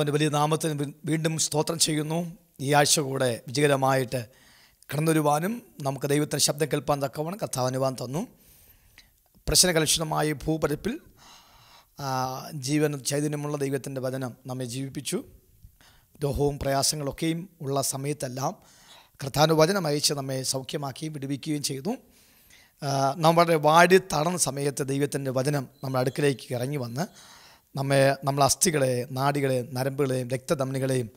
കർത്താവിൻ്റെ വലിയ നാമത്തിന് വീണ്ടും സ്തോത്രം ചെയ്യുന്നു ഈ ആഴ്ച കൂടെ വിജയകരമായിട്ട് കടന്നൊരുവാനും നമുക്ക് ദൈവത്തിന് ശബ്ദം കേൾപ്പാൻ തക്കവണ്ണം കർത്താവിനുവാൻ തന്നു പ്രശ്നകലക്ഷണമായ ഭൂപരപ്പിൽ ജീവൻ ചൈതന്യമുള്ള ദൈവത്തിൻ്റെ വചനം നമ്മെ ജീവിപ്പിച്ചു ദോഹവും പ്രയാസങ്ങളൊക്കെയും ഉള്ള സമയത്തെല്ലാം കർത്താനുവചനം അയച്ച് നമ്മെ സൗഖ്യമാക്കുകയും വിടുവിക്കുകയും ചെയ്തു നാം വളരെ വാടി തടന്ന സമയത്ത് ദൈവത്തിൻ്റെ വചനം നമ്മുടെ അടുക്കിലേക്ക് ഇറങ്ങി വന്ന് നമ്മെ നമ്മളെ അസ്ഥികളെ നാടികളെ നരമ്പുകളെയും രക്തധമനികളെയും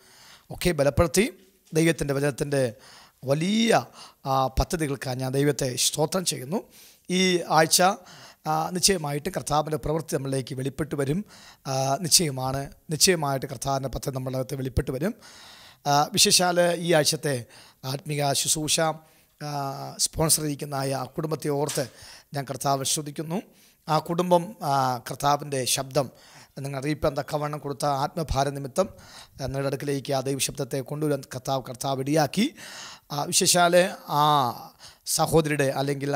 ഒക്കെ ബലപ്പെടുത്തി ദൈവത്തിൻ്റെ വചനത്തിൻ്റെ വലിയ പദ്ധതികൾക്കാണ് ഞാൻ ദൈവത്തെ സ്തോത്രം ചെയ്യുന്നു ഈ ആഴ്ച നിശ്ചയമായിട്ട് കർത്താവിൻ്റെ പ്രവൃത്തി നമ്മളിലേക്ക് വെളിപ്പെട്ട് വരും നിശ്ചയമാണ് നിശ്ചയമായിട്ട് കർത്താവിൻ്റെ പദ്ധതി അകത്ത് വെളിപ്പെട്ട് വരും വിശേഷാൽ ഈ ആഴ്ചത്തെ ആത്മീക ശുശ്രൂഷ സ്പോൺസർ ചെയ്യിക്കുന്നതായ ആ കുടുംബത്തെ ഓർത്ത് ഞാൻ കർത്താവ് ശ്രദ്ധിക്കുന്നു ആ കുടുംബം കർത്താവിൻ്റെ ശബ്ദം നിങ്ങൾ അറിയിപ്പാൻ തക്കവണ്ണം കൊടുത്ത ആത്മഭാര നിമിത്തം നിങ്ങളുടെ അടുക്കിലേക്ക് ആ ദൈവശബ്ദത്തെ കൊണ്ടുവരാൻ കർത്താവ് കർത്താവ് ഇടിയാക്കി വിശേഷാൽ ആ സഹോദരിയുടെ അല്ലെങ്കിൽ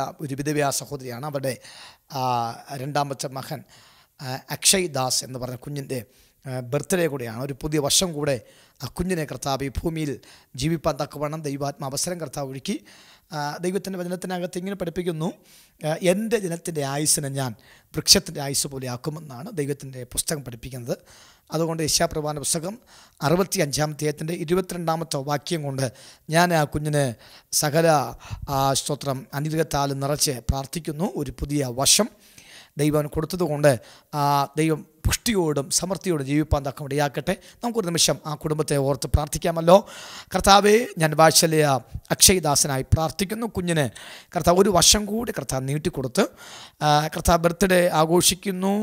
ഒരു ആ സഹോദരിയാണ് അവരുടെ രണ്ടാമത്തെ മകൻ അക്ഷയ് ദാസ് എന്ന് പറഞ്ഞ കുഞ്ഞിൻ്റെ ബർത്ത്ഡേ കൂടെയാണ് ഒരു പുതിയ വർഷം കൂടെ ആ കുഞ്ഞിനെ കർത്താവ് ഈ ഭൂമിയിൽ ജീവിപ്പാൻ തക്കവണ്ണം ദൈവാത്മ അവസരം കർത്താവ് ഒഴുക്കി ദൈവത്തിൻ്റെ വചനത്തിനകത്ത് ഇങ്ങനെ പഠിപ്പിക്കുന്നു എൻ്റെ ജനത്തിൻ്റെ ആയുസ്സിനെ ഞാൻ വൃക്ഷത്തിൻ്റെ ആയുസ് പോലെ ആക്കുമെന്നാണ് ദൈവത്തിൻ്റെ പുസ്തകം പഠിപ്പിക്കുന്നത് അതുകൊണ്ട് യശാപ്രഭാന പുസ്തകം അറുപത്തി അഞ്ചാം അധ്യായത്തിൻ്റെ ഇരുപത്തിരണ്ടാമത്തെ വാക്യം കൊണ്ട് ഞാൻ ആ കുഞ്ഞിന് സകല ആ സ്തോത്രം അനുഗ്രഹത്താൽ നിറച്ച് പ്രാർത്ഥിക്കുന്നു ഒരു പുതിയ വശം ദൈവം കൊടുത്തതുകൊണ്ട് ദൈവം പുഷ്ടിയോടും സമൃദ്ധിയോടും ജീവിപ്പാൻ ഇടയാക്കട്ടെ നമുക്കൊരു നിമിഷം ആ കുടുംബത്തെ ഓർത്ത് പ്രാർത്ഥിക്കാമല്ലോ കർത്താവെ ഞാൻ വാത്സല്യ അക്ഷയ്ദാസനായി പ്രാർത്ഥിക്കുന്നു കുഞ്ഞിന് കർത്താവ് ഒരു വർഷം കൂടി കർത്താവ് നീട്ടിക്കൊടുത്ത് കർത്താവ് ബർത്ത്ഡേ ആഘോഷിക്കുന്നു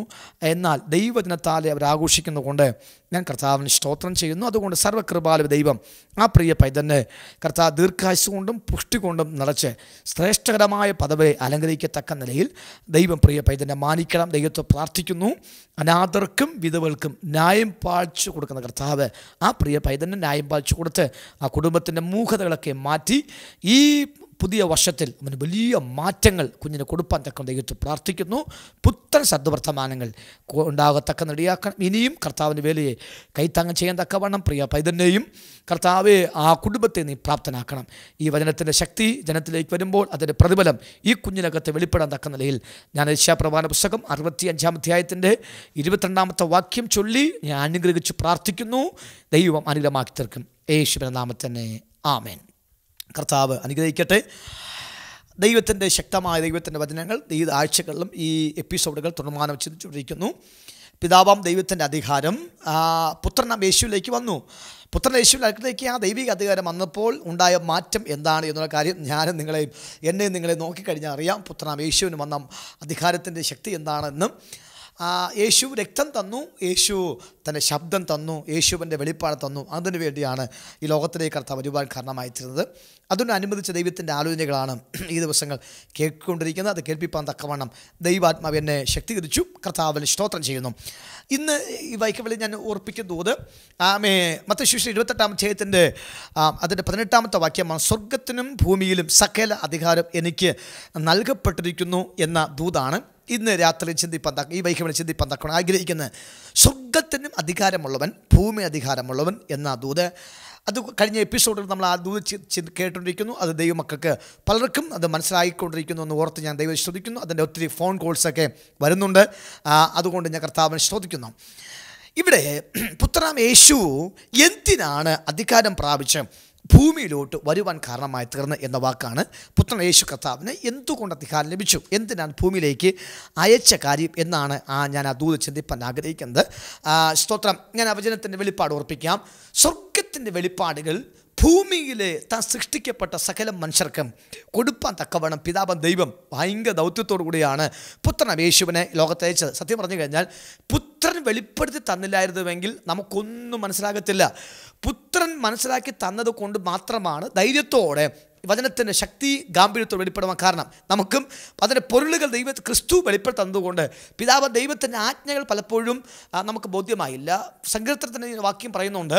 എന്നാൽ ദൈവദിനത്താലെ അവർ ആഘോഷിക്കുന്നതുകൊണ്ട് ഞാൻ കർത്താവിന് സ്തോത്രം ചെയ്യുന്നു അതുകൊണ്ട് സർവകൃപാലു ദൈവം ആ പ്രിയ പൈതന്നെ കർത്താവ് ദീർഘായുസ് കൊണ്ടും പുഷ്ടി കൊണ്ടും നിറച്ച് ശ്രേഷ്ഠകരമായ പദവിയെ അലങ്കരിക്കത്തക്ക നിലയിൽ ദൈവം പ്രിയ പൈതനെ മാനിക്കണം ദൈവത്തെ പ്രാർത്ഥിക്കുന്നു അനാ അനാഥർക്കും വിധവകൾക്കും ന്യായം പാഴ്ച്ചു കൊടുക്കുന്ന കർത്താവ് ആ പ്രിയ പൈതന്നെ ന്യായം പാഴ്ച്ചു കൊടുത്ത് ആ കുടുംബത്തിൻ്റെ മൂഹതകളൊക്കെ മാറ്റി ഈ പുതിയ വർഷത്തിൽ അവന് വലിയ മാറ്റങ്ങൾ കുഞ്ഞിന് കൊടുപ്പാൻ തക്ക ദൈവത്തിൽ പ്രാർത്ഥിക്കുന്നു പുത്തൻ സദ്വർത്തമാനങ്ങൾ ഉണ്ടാകത്തക്ക നടിയാക്കണം ഇനിയും കർത്താവിൻ്റെ വേലയെ കൈത്താങ്ങം ചെയ്യാൻ തക്കവണ്ണം പ്രിയ പൈതന്നെയും കർത്താവെ ആ കുടുംബത്തെ നീ പ്രാപ്തനാക്കണം ഈ വചനത്തിൻ്റെ ശക്തി ജനത്തിലേക്ക് വരുമ്പോൾ അതിൻ്റെ പ്രതിഫലം ഈ കുഞ്ഞിനകത്ത് വെളിപ്പെടാൻ തക്ക നിലയിൽ ഞാൻ ഏഷ്യാപ്രവാന പുസ്തകം അറുപത്തി അഞ്ചാം അധ്യായത്തിൻ്റെ ഇരുപത്തിരണ്ടാമത്തെ വാക്യം ചൊല്ലി ഞാൻ അനുഗ്രഹിച്ച് പ്രാർത്ഥിക്കുന്നു ദൈവം അനുഗ്രഹമാക്കി തീർക്കും യേശുവിൻ്റെ നാമത്തന്നെ ആമേൻ കർത്താവ് അനുഗ്രഹിക്കട്ടെ ദൈവത്തിൻ്റെ ശക്തമായ ദൈവത്തിൻ്റെ വചനങ്ങൾ ഈ ആഴ്ചകളിലും ഈ എപ്പിസോഡുകൾ തുടർമാനം ചിന്തിച്ചുകൊണ്ടിരിക്കുന്നു പിതാവാം ദൈവത്തിൻ്റെ അധികാരം പുത്രനാം യേശുവിലേക്ക് വന്നു പുത്രൻ യേശുവിൻ്റെ അടുത്തേക്ക് ആ ദൈവിക അധികാരം വന്നപ്പോൾ ഉണ്ടായ മാറ്റം എന്താണ് എന്നുള്ള കാര്യം ഞാനും നിങ്ങളെയും എന്നെ നിങ്ങളെ നോക്കിക്കഴിഞ്ഞാൽ അറിയാം പുത്രനാം യേശുവിന് വന്ന അധികാരത്തിൻ്റെ ശക്തി എന്താണെന്നും യേശു രക്തം തന്നു യേശു തൻ്റെ ശബ്ദം തന്നു യേശുവിൻ്റെ വെളിപ്പാട് തന്നു അതിനു വേണ്ടിയാണ് ഈ ലോകത്തിലേക്ക് കർത്താവ് വരുവാൻ കാരണമായിത്തീരുന്നത് അനുവദിച്ച ദൈവത്തിൻ്റെ ആലോചനകളാണ് ഈ ദിവസങ്ങൾ കേൾക്കൊണ്ടിരിക്കുന്നത് അത് കേൾപ്പിപ്പാൻ തക്കവണ്ണം ദൈവാത്മാവ് എന്നെ ശക്തീകരിച്ചു കർത്താവിൽ സ്തോത്രം ചെയ്യുന്നു ഇന്ന് ഈ വൈക്കവളി ഞാൻ ഓർപ്പിക്കുന്നത് ആമേ മത്തശിഷ്യ ഇരുപത്തെട്ടാം അധ്യായത്തിൻ്റെ അതിൻ്റെ പതിനെട്ടാമത്തെ വാക്യമാണ് സ്വർഗത്തിനും ഭൂമിയിലും സകല അധികാരം എനിക്ക് നൽകപ്പെട്ടിരിക്കുന്നു എന്ന ദൂതാണ് ഇന്ന് രാത്രി തക്ക ഈ ചിന്തിപ്പാൻ തക്കണം ആഗ്രഹിക്കുന്നത് സ്വർഗത്തിനും അധികാരമുള്ളവൻ ഭൂമി അധികാരമുള്ളവൻ എന്ന ദൂത് അത് കഴിഞ്ഞ എപ്പിസോഡിൽ നമ്മൾ ആ ദൂത് കേട്ടുകൊണ്ടിരിക്കുന്നു അത് ദൈവമക്കൾക്ക് പലർക്കും അത് മനസ്സിലായിക്കൊണ്ടിരിക്കുന്നു എന്ന് ഓർത്ത് ഞാൻ ദൈവം ശ്രദ്ധിക്കുന്നു അതിൻ്റെ ഒത്തിരി ഫോൺ കോൾസൊക്കെ വരുന്നുണ്ട് അതുകൊണ്ട് ഞാൻ കർത്താവിനെ ശ്രദ്ധിക്കുന്നു ഇവിടെ പുത്രാം യേശു എന്തിനാണ് അധികാരം പ്രാപിച്ച് ഭൂമിയിലോട്ട് വരുവാൻ കാരണമായി തീർന്ന് എന്ന വാക്കാണ് പുത്രൻ യേശു കർത്താവിന് എന്തുകൊണ്ട് അധികാരം ലഭിച്ചു എന്തിനാണ് ഭൂമിയിലേക്ക് അയച്ച കാര്യം എന്നാണ് ആ ഞാൻ ആ ദൂത ചിന്തിപ്പാൻ ആഗ്രഹിക്കുന്നത് സ്തോത്രം ഞാൻ അവചനത്തിൻ്റെ വെളിപ്പാട് ഉറപ്പിക്കാം സ്വർഗ ദൈവത്തിൻ്റെ വെളിപ്പാടുകൾ ഭൂമിയിലെ താൻ സൃഷ്ടിക്കപ്പെട്ട സകല മനുഷ്യർക്കും കൊടുപ്പാൻ തക്കവണ്ണം പിതാപൻ ദൈവം ഭയങ്കര ദൗത്യത്തോടു കൂടിയാണ് പുത്രനം യേശുവിനെ ലോകത്തയച്ചത് സത്യം പറഞ്ഞു കഴിഞ്ഞാൽ പുത്ര പുത്രൻ വെളിപ്പെടുത്തി തന്നില്ലായിരുന്നുവെങ്കിൽ നമുക്കൊന്നും മനസ്സിലാകത്തില്ല പുത്രൻ മനസ്സിലാക്കി തന്നത് കൊണ്ട് മാത്രമാണ് ധൈര്യത്തോടെ വചനത്തിൻ്റെ ശക്തി ഗാംഭീര്യത്തോട് വെളിപ്പെടുവാൻ കാരണം നമുക്കും അതിൻ്റെ പൊരുളുകൾ ദൈവ ക്രിസ്തു വെളിപ്പെടുത്തുന്നതുകൊണ്ട് പിതാവ് ദൈവത്തിൻ്റെ ആജ്ഞകൾ പലപ്പോഴും നമുക്ക് ബോധ്യമായില്ല സങ്കീർത്തനത്തിൻ്റെ വാക്യം പറയുന്നുണ്ട്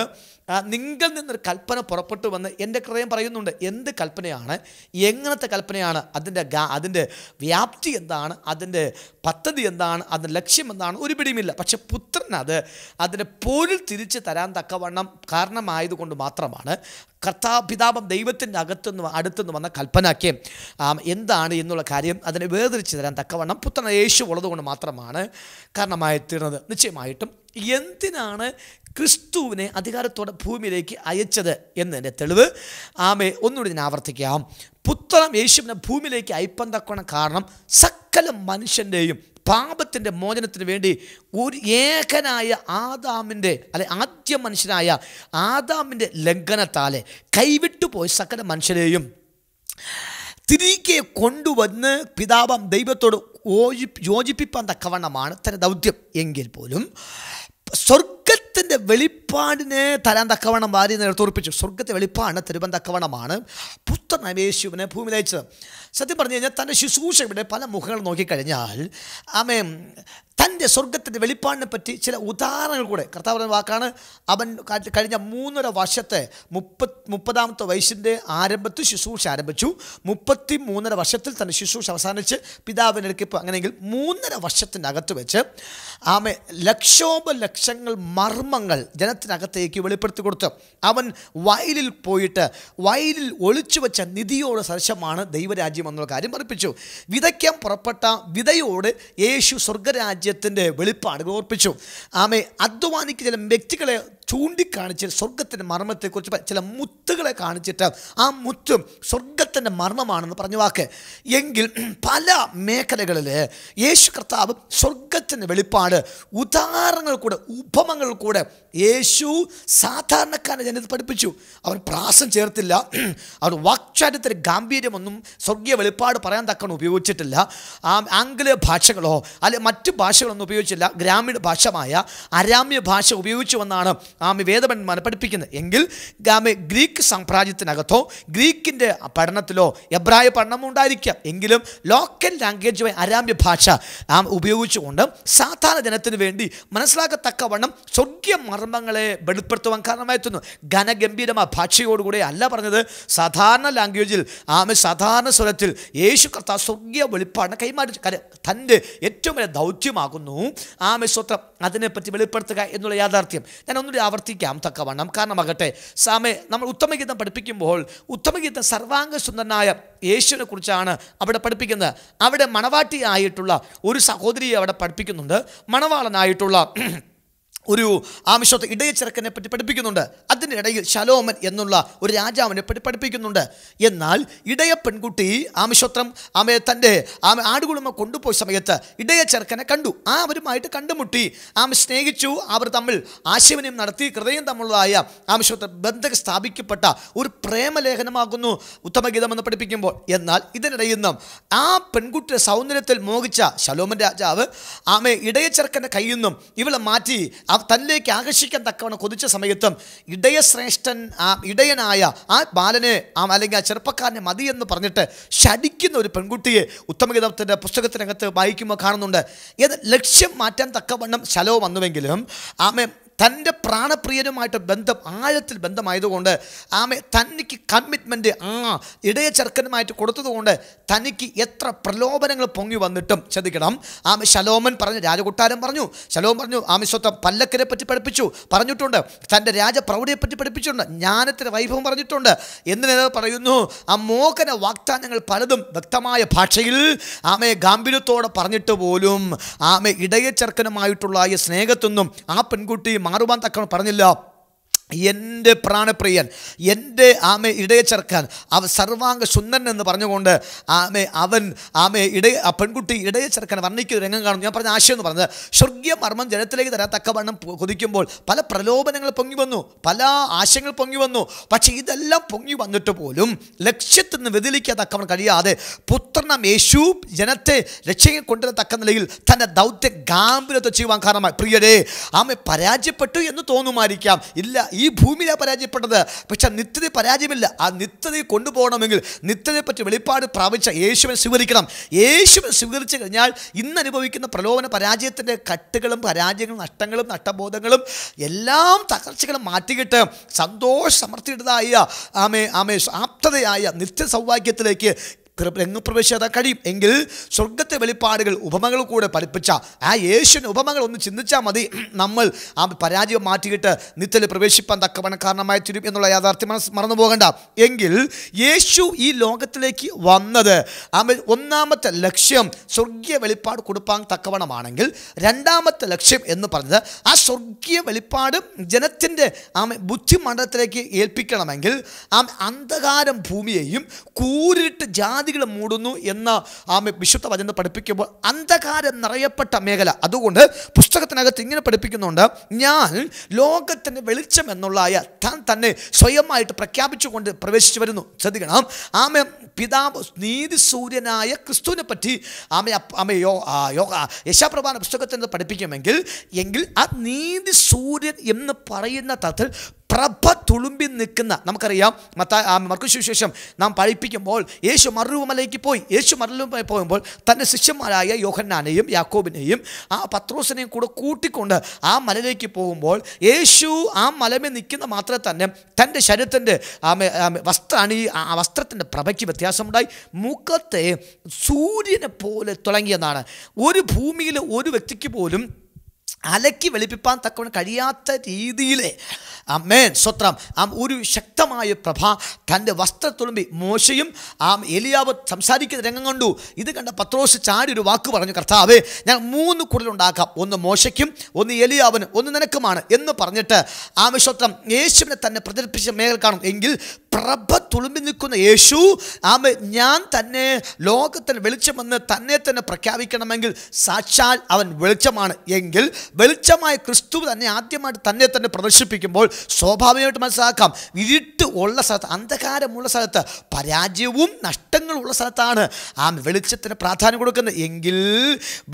നിങ്ങൾ നിന്നൊരു കൽപ്പന പുറപ്പെട്ടു വന്ന് എൻ്റെ ഹൃദയം പറയുന്നുണ്ട് എന്ത് കൽപ്പനയാണ് എങ്ങനത്തെ കൽപ്പനയാണ് അതിൻ്റെ ഗാ അതിൻ്റെ വ്യാപ്തി എന്താണ് അതിൻ്റെ പദ്ധതി എന്താണ് അതിൻ്റെ ലക്ഷ്യം എന്താണ് ഒരു പിടിയുമില്ല പക്ഷെ പുത്രനത് അതിന് പോരിൽ തിരിച്ച് തരാൻ തക്കവണ്ണം കാരണമായതുകൊണ്ട് മാത്രമാണ് കർത്താ ദൈവത്തിൻ്റെ അകത്തുനിന്ന് അടുത്തുനിന്ന് വന്ന കൽപ്പനയ്ക്ക് എന്താണ് എന്നുള്ള കാര്യം അതിനെ വേർതിരിച്ച് തരാൻ തക്കവണ്ണം പുത്രൻ യേശു കൊണ്ട് മാത്രമാണ് കാരണമായി തീർന്നത് നിശ്ചയമായിട്ടും എന്തിനാണ് ക്രിസ്തുവിനെ അധികാരത്തോടെ ഭൂമിയിലേക്ക് അയച്ചത് എന്നതിൻ്റെ തെളിവ് ആമേ ഒന്നുകൂടി ഞാൻ ആവർത്തിക്കാം പുത്രം യേശുവിനെ ഭൂമിയിലേക്ക് അയപ്പം തക്കോണം കാരണം സകല മനുഷ്യൻ്റെയും പാപത്തിൻ്റെ മോചനത്തിന് വേണ്ടി ഒരു ഏകനായ ആദാമിൻ്റെ അല്ലെ ആദ്യ മനുഷ്യനായ ആദാമിൻ്റെ ലംഘനത്താലെ കൈവിട്ടുപോയ സകല മനുഷ്യരെയും തിരികെ കൊണ്ടുവന്ന് പിതാപം ദൈവത്തോട് യോജിപ്പിപ്പാൻ തക്കവണ്ണമാണ് തൻ്റെ ദൗത്യം എങ്കിൽ പോലും സ്വർഗത്തിൻ്റെ വെളിപ്പ് വെളിപ്പാടിനെ തരാൻ തക്കവണ്ണം വാരി നിലത്തുറപ്പിച്ചു സ്വർഗത്തെ വെളിപ്പാടിന് തിരുവൻ തക്കവണ്ണമാണ് പുത്രനായ യേശുവിനെ ഭൂമിയിൽ അയച്ചത് സത്യം പറഞ്ഞു കഴിഞ്ഞാൽ തൻ്റെ ശുശ്രൂഷയുടെ പല മുഖങ്ങൾ നോക്കിക്കഴിഞ്ഞാൽ ആമേ തൻ്റെ സ്വർഗത്തിൻ്റെ വെളിപ്പാടിനെ പറ്റി ചില ഉദാഹരണങ്ങൾ കൂടെ കർത്താവ് പറഞ്ഞ വാക്കാണ് അവൻ കഴിഞ്ഞ മൂന്നര വർഷത്തെ മുപ്പത് മുപ്പതാമത്തെ വയസ്സിൻ്റെ ആരംഭത്തിൽ ശുശ്രൂഷ ആരംഭിച്ചു മുപ്പത്തി മൂന്നര വർഷത്തിൽ തന്നെ ശുശ്രൂഷ അവസാനിച്ച് പിതാവിനെടുക്ക് ഇപ്പോൾ അങ്ങനെയെങ്കിൽ മൂന്നര വർഷത്തിനകത്ത് വെച്ച് ആമേ ലക്ഷോപലക്ഷങ്ങൾ മർമ്മങ്ങൾ ജന ജനത്തിനകത്തേക്ക് വെളിപ്പെടുത്തി കൊടുത്തു അവൻ വയലിൽ പോയിട്ട് വയലിൽ ഒളിച്ചു വെച്ച നിധിയോട് സർശമാണ് ദൈവരാജ്യം എന്നുള്ള കാര്യം പഠിപ്പിച്ചു വിതയ്ക്കാൻ പുറപ്പെട്ട വിതയോട് യേശു സ്വർഗരാജ്യത്തിൻ്റെ വെളിപ്പാടുകൾ ഓർപ്പിച്ചു ആമേ അധ്വാനിക്ക് ചില വ്യക്തികളെ ചൂണ്ടിക്കാണിച്ച് സ്വർഗത്തിൻ്റെ മർമ്മത്തെക്കുറിച്ച് ചില മുത്തുകളെ കാണിച്ചിട്ട് ആ മുത്തും സ്വർഗ ദൈവത്തിൻ്റെ മർമ്മമാണെന്ന് പറഞ്ഞു വാക്ക് എങ്കിൽ പല മേഖലകളിൽ യേശു കർത്താവ് സ്വർഗത്തിൻ്റെ വെളിപ്പാട് ഉദാഹരണങ്ങൾ കൂടെ ഉപമങ്ങൾ കൂടെ യേശു സാധാരണക്കാരനെ ജനത പഠിപ്പിച്ചു അവർ പ്രാസം ചേർത്തില്ല അവർ വാക്ചാരിത്ര ഗാംഭീര്യമൊന്നും സ്വർഗീയ വെളിപ്പാട് പറയാൻ തക്കണം ഉപയോഗിച്ചിട്ടില്ല ആംഗ്ല ഭാഷകളോ അല്ലെ മറ്റ് ഭാഷകളൊന്നും ഉപയോഗിച്ചില്ല ഗ്രാമീണ ഭാഷമായ അരാമ്യ ഭാഷ ഉപയോഗിച്ചുവെന്നാണ് ആമി വേദപന്മാരെ പഠിപ്പിക്കുന്നത് എങ്കിൽ ഗ്രീക്ക് സാമ്രാജ്യത്തിനകത്തോ ഗ്രീക്കിൻ്റെ പഠന പഠനത്തിലോ എബ്രായ പഠനം ഉണ്ടായിരിക്കാം എങ്കിലും ലോക്കൽ ലാംഗ്വേജ് അരാമ്യ ഭാഷ ഉപയോഗിച്ചുകൊണ്ട് സാധാരണ ജനത്തിന് വേണ്ടി മനസ്സിലാക്കത്തക്കവണ്ണം സ്വർഗീയ മർമ്മങ്ങളെ വെളിപ്പെടുത്തുവാൻ കാരണമായെത്തുന്നു ഘനഗംഭീരമായ ഭാഷയോടുകൂടെ അല്ല പറഞ്ഞത് സാധാരണ ലാംഗ്വേജിൽ ആമ സാധാരണ സ്വരത്തിൽ യേശു കർത്താവ് സ്വർഗീയ വെളിപ്പാടിനെ കൈമാറി തൻ്റെ ഏറ്റവും വലിയ ദൗത്യമാകുന്നു ആമ സ്വത്രം അതിനെപ്പറ്റി വെളിപ്പെടുത്തുക എന്നുള്ള യാഥാർത്ഥ്യം ഞാൻ ഒന്നുകൂടി ആവർത്തിക്കാം തക്കവണ്ണം കാരണമാകട്ടെ സാമേ നമ്മൾ ഉത്തമഗീതം പഠിപ്പിക്കുമ്പോൾ ഉത്തമഗീതം സർവാംഗ സുന്ദരനായ യേശുവിനെ കുറിച്ചാണ് അവിടെ പഠിപ്പിക്കുന്നത് അവിടെ മണവാട്ടിയായിട്ടുള്ള ഒരു സഹോദരിയെ അവിടെ പഠിപ്പിക്കുന്നുണ്ട് മണവാളനായിട്ടുള്ള ഒരു ആമിഷത്തെ ഇടയച്ചിറക്കനെ പറ്റി പഠിപ്പിക്കുന്നുണ്ട് അതിനിടയിൽ ശലോമൻ എന്നുള്ള ഒരു രാജാവിനെ പറ്റി പഠിപ്പിക്കുന്നുണ്ട് എന്നാൽ ഇടയ പെൺകുട്ടി ആമിഷോത്രം ആമയെ തൻ്റെ ആമ ആടുകുളുമ കൊണ്ടുപോയ സമയത്ത് ഇടയച്ചിറക്കനെ കണ്ടു ആ അവരുമായിട്ട് കണ്ടുമുട്ടി ആമ സ്നേഹിച്ചു അവർ തമ്മിൽ ആശയവിനിയം നടത്തി ഹൃദയം തമ്മിലുള്ളതായ ആമിഷോത്ര ബന്ധം സ്ഥാപിക്കപ്പെട്ട ഒരു പ്രേമലേഖനമാകുന്നു ഉത്തമഗീതം എന്ന് പഠിപ്പിക്കുമ്പോൾ എന്നാൽ ഇതിനിടയിൽ നിന്നും ആ പെൺകുട്ടിയുടെ സൗന്ദര്യത്തിൽ മോഹിച്ച ശലോമൻ രാജാവ് ആമയെ ഇടയച്ചിറക്കൻ്റെ കയ്യിൽ നിന്നും ഇവളെ മാറ്റി തന്നിലേക്ക് ആകർഷിക്കാൻ തക്കവണ്ണം കൊതിച്ച സമയത്തും ഇടയശ്രേഷ്ഠൻ ആ ഇടയനായ ആ ബാലനെ ആ അല്ലെങ്കിൽ ആ ചെറുപ്പക്കാരനെ മതി എന്ന് പറഞ്ഞിട്ട് ശടിക്കുന്ന ഒരു പെൺകുട്ടിയെ ഉത്തമഗീതത്തിൻ്റെ പുസ്തകത്തിനകത്ത് വായിക്കുമ്പോൾ കാണുന്നുണ്ട് ഏത് ലക്ഷ്യം മാറ്റാൻ തക്കവണ്ണം ശലോ വന്നുവെങ്കിലും ആമേ തൻ്റെ പ്രാണപ്രിയനുമായിട്ട് ബന്ധം ആഴത്തിൽ ബന്ധമായതുകൊണ്ട് ആമെ തനിക്ക് കമ്മിറ്റ്മെൻറ്റ് ആ ഇടയ ചെറുക്കനുമായിട്ട് കൊടുത്തതുകൊണ്ട് തനിക്ക് എത്ര പ്രലോഭനങ്ങൾ പൊങ്ങി വന്നിട്ടും ചതിക്കണം ആമെ ശലോമൻ പറഞ്ഞു രാജകൊട്ടാരം പറഞ്ഞു ശലോമൻ പറഞ്ഞു ആമി സ്വത്തം പല്ലക്കരെ പറ്റി പഠിപ്പിച്ചു പറഞ്ഞിട്ടുണ്ട് തൻ്റെ രാജപ്രൗഢിയെ പറ്റി പഠിപ്പിച്ചിട്ടുണ്ട് ജ്ഞാനത്തിന് വൈഭവം പറഞ്ഞിട്ടുണ്ട് എന്തിനേത് പറയുന്നു ആ മോഹന വാഗ്ദാനങ്ങൾ പലതും വ്യക്തമായ ഭാഷയിൽ ആമയെ ഗാംഭീര്യത്തോടെ പറഞ്ഞിട്ട് പോലും ആമെ ഇടയ ചെറുക്കനുമായിട്ടുള്ള ഈ സ്നേഹത്തൊന്നും ആ പെൺകുട്ടി മാറുവാൻ തക്കവണ്ണം പറഞ്ഞില്ല എൻ്റെ പ്രാണപ്രിയൻ എൻ്റെ ആമേ ഇടയെ ചെറുക്കാൻ അവ സർവാംഗ സുന്ദൻ എന്ന് പറഞ്ഞുകൊണ്ട് ആമേ അവൻ ആമേ ഇട ആ പെൺകുട്ടി ഇടയെ ചെറുക്കാൻ വർണ്ണിക്കുന്ന രംഗം കാണും ഞാൻ പറഞ്ഞ ആശയം എന്ന് പറഞ്ഞത് സ്വർഗീയ മർമ്മം ജനത്തിലേക്ക് തരാത്തക്ക വണ്ണം കൊതിക്കുമ്പോൾ പല പ്രലോഭനങ്ങൾ പൊങ്ങി വന്നു പല ആശയങ്ങൾ പൊങ്ങി വന്നു പക്ഷേ ഇതെല്ലാം പൊങ്ങി വന്നിട്ട് പോലും ലക്ഷ്യത്തിൽ നിന്ന് വ്യതിലിക്കാൻ തക്കവണ്ണം കഴിയാതെ പുത്രനം യേശു ജനത്തെ രക്ഷയെ കൊണ്ടുവരാൻ തക്ക നിലയിൽ തൻ്റെ ദൗത്യ ഗാംഭീര്യത്തെ ചെയ്യുവാൻ കാരണമായി പ്രിയരേ ആമേ പരാജയപ്പെട്ടു എന്ന് തോന്നുമായിരിക്കാം ഇല്ല ഈ ഭൂമിയിലാണ് പരാജയപ്പെട്ടത് പക്ഷേ നിത്യത പരാജയമില്ല ആ നിത്യതയെ കൊണ്ടുപോകണമെങ്കിൽ നിത്യതയെപ്പറ്റി വെളിപ്പാട് പ്രാപിച്ച യേശുവിനെ സ്വീകരിക്കണം യേശുവിനെ സ്വീകരിച്ചു കഴിഞ്ഞാൽ ഇന്ന് അനുഭവിക്കുന്ന പ്രലോഭന പരാജയത്തിൻ്റെ കട്ടുകളും പരാജയങ്ങളും നഷ്ടങ്ങളും നഷ്ടബോധങ്ങളും എല്ലാം തകർച്ചകളും മാറ്റിക്കിട്ട് സന്തോഷ സമർത്ഥിയുടേതായ ആമേ ആമേ ആപ്തതയായ നിത്യ സൗഭാഗ്യത്തിലേക്ക് രംഗപ്രവേശിക്കാൻ കഴിയും എങ്കിൽ സ്വർഗത്തെ വെളിപ്പാടുകൾ ഉപമകൾ കൂടെ പഠിപ്പിച്ച ആ യേശുൻ ഉപമകൾ ഒന്ന് ചിന്തിച്ചാൽ മതി നമ്മൾ ആ പരാജയം മാറ്റിയിട്ട് നിത്യത്തിൽ പ്രവേശിപ്പാൻ തക്കവണ കാരണമായി തീരും എന്നുള്ള യാഥാർത്ഥ്യം മനസ്സ് മറന്നു പോകണ്ട എങ്കിൽ യേശു ഈ ലോകത്തിലേക്ക് വന്നത് ഒന്നാമത്തെ ലക്ഷ്യം സ്വർഗീയ വെളിപ്പാട് കൊടുപ്പാൻ തക്കവണമാണെങ്കിൽ രണ്ടാമത്തെ ലക്ഷ്യം എന്ന് പറഞ്ഞത് ആ സ്വർഗീയ വെളിപ്പാട് ജനത്തിൻ്റെ ആ ബുദ്ധിമണ്ഡലത്തിലേക്ക് ഏൽപ്പിക്കണമെങ്കിൽ ആ അന്ധകാരം ഭൂമിയെയും കൂരിട്ട് ജാതി ഉപാധികൾ മൂടുന്നു എന്ന ആ വിശുദ്ധ വചനം പഠിപ്പിക്കുമ്പോൾ അന്ധകാരം നിറയപ്പെട്ട മേഖല അതുകൊണ്ട് പുസ്തകത്തിനകത്ത് ഇങ്ങനെ പഠിപ്പിക്കുന്നുണ്ട് ഞാൻ ലോകത്തിൻ്റെ വെളിച്ചം എന്നുള്ള താൻ തന്നെ സ്വയമായിട്ട് പ്രഖ്യാപിച്ചുകൊണ്ട് പ്രവേശിച്ചു വരുന്നു ശ്രദ്ധിക്കണം ആമ പിതാവ് നീതി സൂര്യനായ ക്രിസ്തുവിനെ പറ്റി ആമ ആമ യോ യോഗ യശാപ്രഭാന പുസ്തകത്തിൽ നിന്ന് പഠിപ്പിക്കുമെങ്കിൽ എങ്കിൽ ആ നീതി സൂര്യൻ എന്ന് പറയുന്ന തരത്തിൽ പ്രഭ തുളുമ്പി നിൽക്കുന്ന നമുക്കറിയാം മത്ത മർക്കുശുശേഷം നാം പഠിപ്പിക്കുമ്പോൾ യേശു മറുമലയ്ക്ക് പോയി യേശു മറുമലയിൽ പോകുമ്പോൾ തൻ്റെ ശിഷ്യന്മാരായ യോഹന്നാനെയും യാക്കോബിനെയും ആ പത്രോസിനെയും കൂടെ കൂട്ടിക്കൊണ്ട് ആ മലയിലേക്ക് പോകുമ്പോൾ യേശു ആ മലമേ നിൽക്കുന്ന മാത്രമേ തന്നെ തൻ്റെ ശരീരത്തിൻ്റെ വസ്ത്ര അണി ആ വസ്ത്രത്തിൻ്റെ പ്രഭയ്ക്ക് വ്യത്യാസമുണ്ടായി മുഖത്തെ സൂര്യനെ പോലെ തുടങ്ങിയതാണ് ഒരു ഭൂമിയിലെ ഒരു വ്യക്തിക്ക് പോലും അലക്കി വെളുപ്പിപ്പാൻ തക്കവണ് കഴിയാത്ത രീതിയിലെ മേൻ സ്വത്രം ആ ഒരു ശക്തമായ പ്രഭ തൻ്റെ തുളുമ്പി മോശയും ആ എലിയാവ് സംസാരിക്കുന്ന രംഗം കണ്ടു ഇത് കണ്ട പത്രോസ് ചാടി ഒരു വാക്ക് പറഞ്ഞു കർത്താവേ ഞാൻ മൂന്ന് കുടലുണ്ടാക്കാം ഒന്ന് മോശയ്ക്കും ഒന്ന് എലിയാവന് ഒന്ന് നിനക്കുമാണ് എന്ന് പറഞ്ഞിട്ട് ആമസ്വത്രം യേശുവിനെ തന്നെ പ്രചരിപ്പിച്ച മേൽ കാണും എങ്കിൽ പ്രഭ തുളുമ്പി നിൽക്കുന്ന യേശു ആമ ഞാൻ തന്നെ ലോകത്തിന് വെളിച്ചമെന്ന് തന്നെ തന്നെ പ്രഖ്യാപിക്കണമെങ്കിൽ സാക്ഷാൽ അവൻ വെളിച്ചമാണ് എങ്കിൽ വെളിച്ചമായ ക്രിസ്തു തന്നെ ആദ്യമായിട്ട് തന്നെ തന്നെ പ്രദർശിപ്പിക്കുമ്പോൾ സ്വാഭാവികമായിട്ട് മനസ്സിലാക്കാം ഇരുട്ട് ഉള്ള സ്ഥലത്ത് അന്ധകാരമുള്ള സ്ഥലത്ത് പരാജയവും ഉള്ള സ്ഥലത്താണ് ആ വെളിച്ചത്തിന് പ്രാധാന്യം കൊടുക്കുന്നത് എങ്കിൽ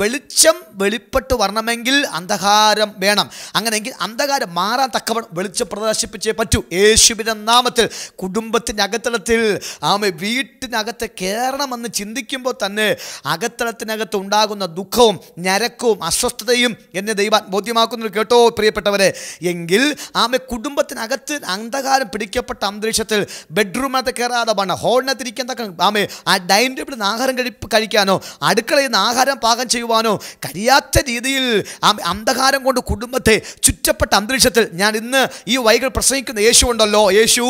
വെളിച്ചം വെളിപ്പെട്ട് വരണമെങ്കിൽ അന്ധകാരം വേണം അങ്ങനെയെങ്കിൽ അന്ധകാരം മാറാൻ തക്കവണ്ണം വെളിച്ചം പ്രദർശിപ്പിച്ചേ പറ്റൂ യേശുവിൻ്റെ നാമത്തിൽ കുടുംബത്തിൻ്റെ അകത്തളത്തിൽ ആമ വീട്ടിനകത്ത് കയറണമെന്ന് ചിന്തിക്കുമ്പോൾ തന്നെ അകത്തളത്തിനകത്ത് ഉണ്ടാകുന്ന ദുഃഖവും ഞരക്കവും അസ്വസ്ഥതയും എന്നത് ദൈവം ബോധ്യമാക്കുന്നത് കേട്ടോ പ്രിയപ്പെട്ടവരെ എങ്കിൽ ആമെ കുടുംബത്തിനകത്ത് അന്ധകാരം പിടിക്കപ്പെട്ട അന്തരീക്ഷത്തിൽ ബെഡ്റൂമിനകത്ത് കയറാതെ പണ ഹോളിനകത്തിരിക്കുന്ന ആമെ ആ ഡൈനിങ് ടേബിളിൽ നിന്ന് ആഹാരം കഴിപ്പ് കഴിക്കാനോ അടുക്കളയിൽ നിന്ന് ആഹാരം പാകം ചെയ്യുവാനോ കഴിയാത്ത രീതിയിൽ ആമെ അന്ധകാരം കൊണ്ട് കുടുംബത്തെ ചുറ്റപ്പെട്ട അന്തരീക്ഷത്തിൽ ഞാൻ ഇന്ന് ഈ വൈകൾ പ്രസംഗിക്കുന്ന യേശു ഉണ്ടല്ലോ യേശു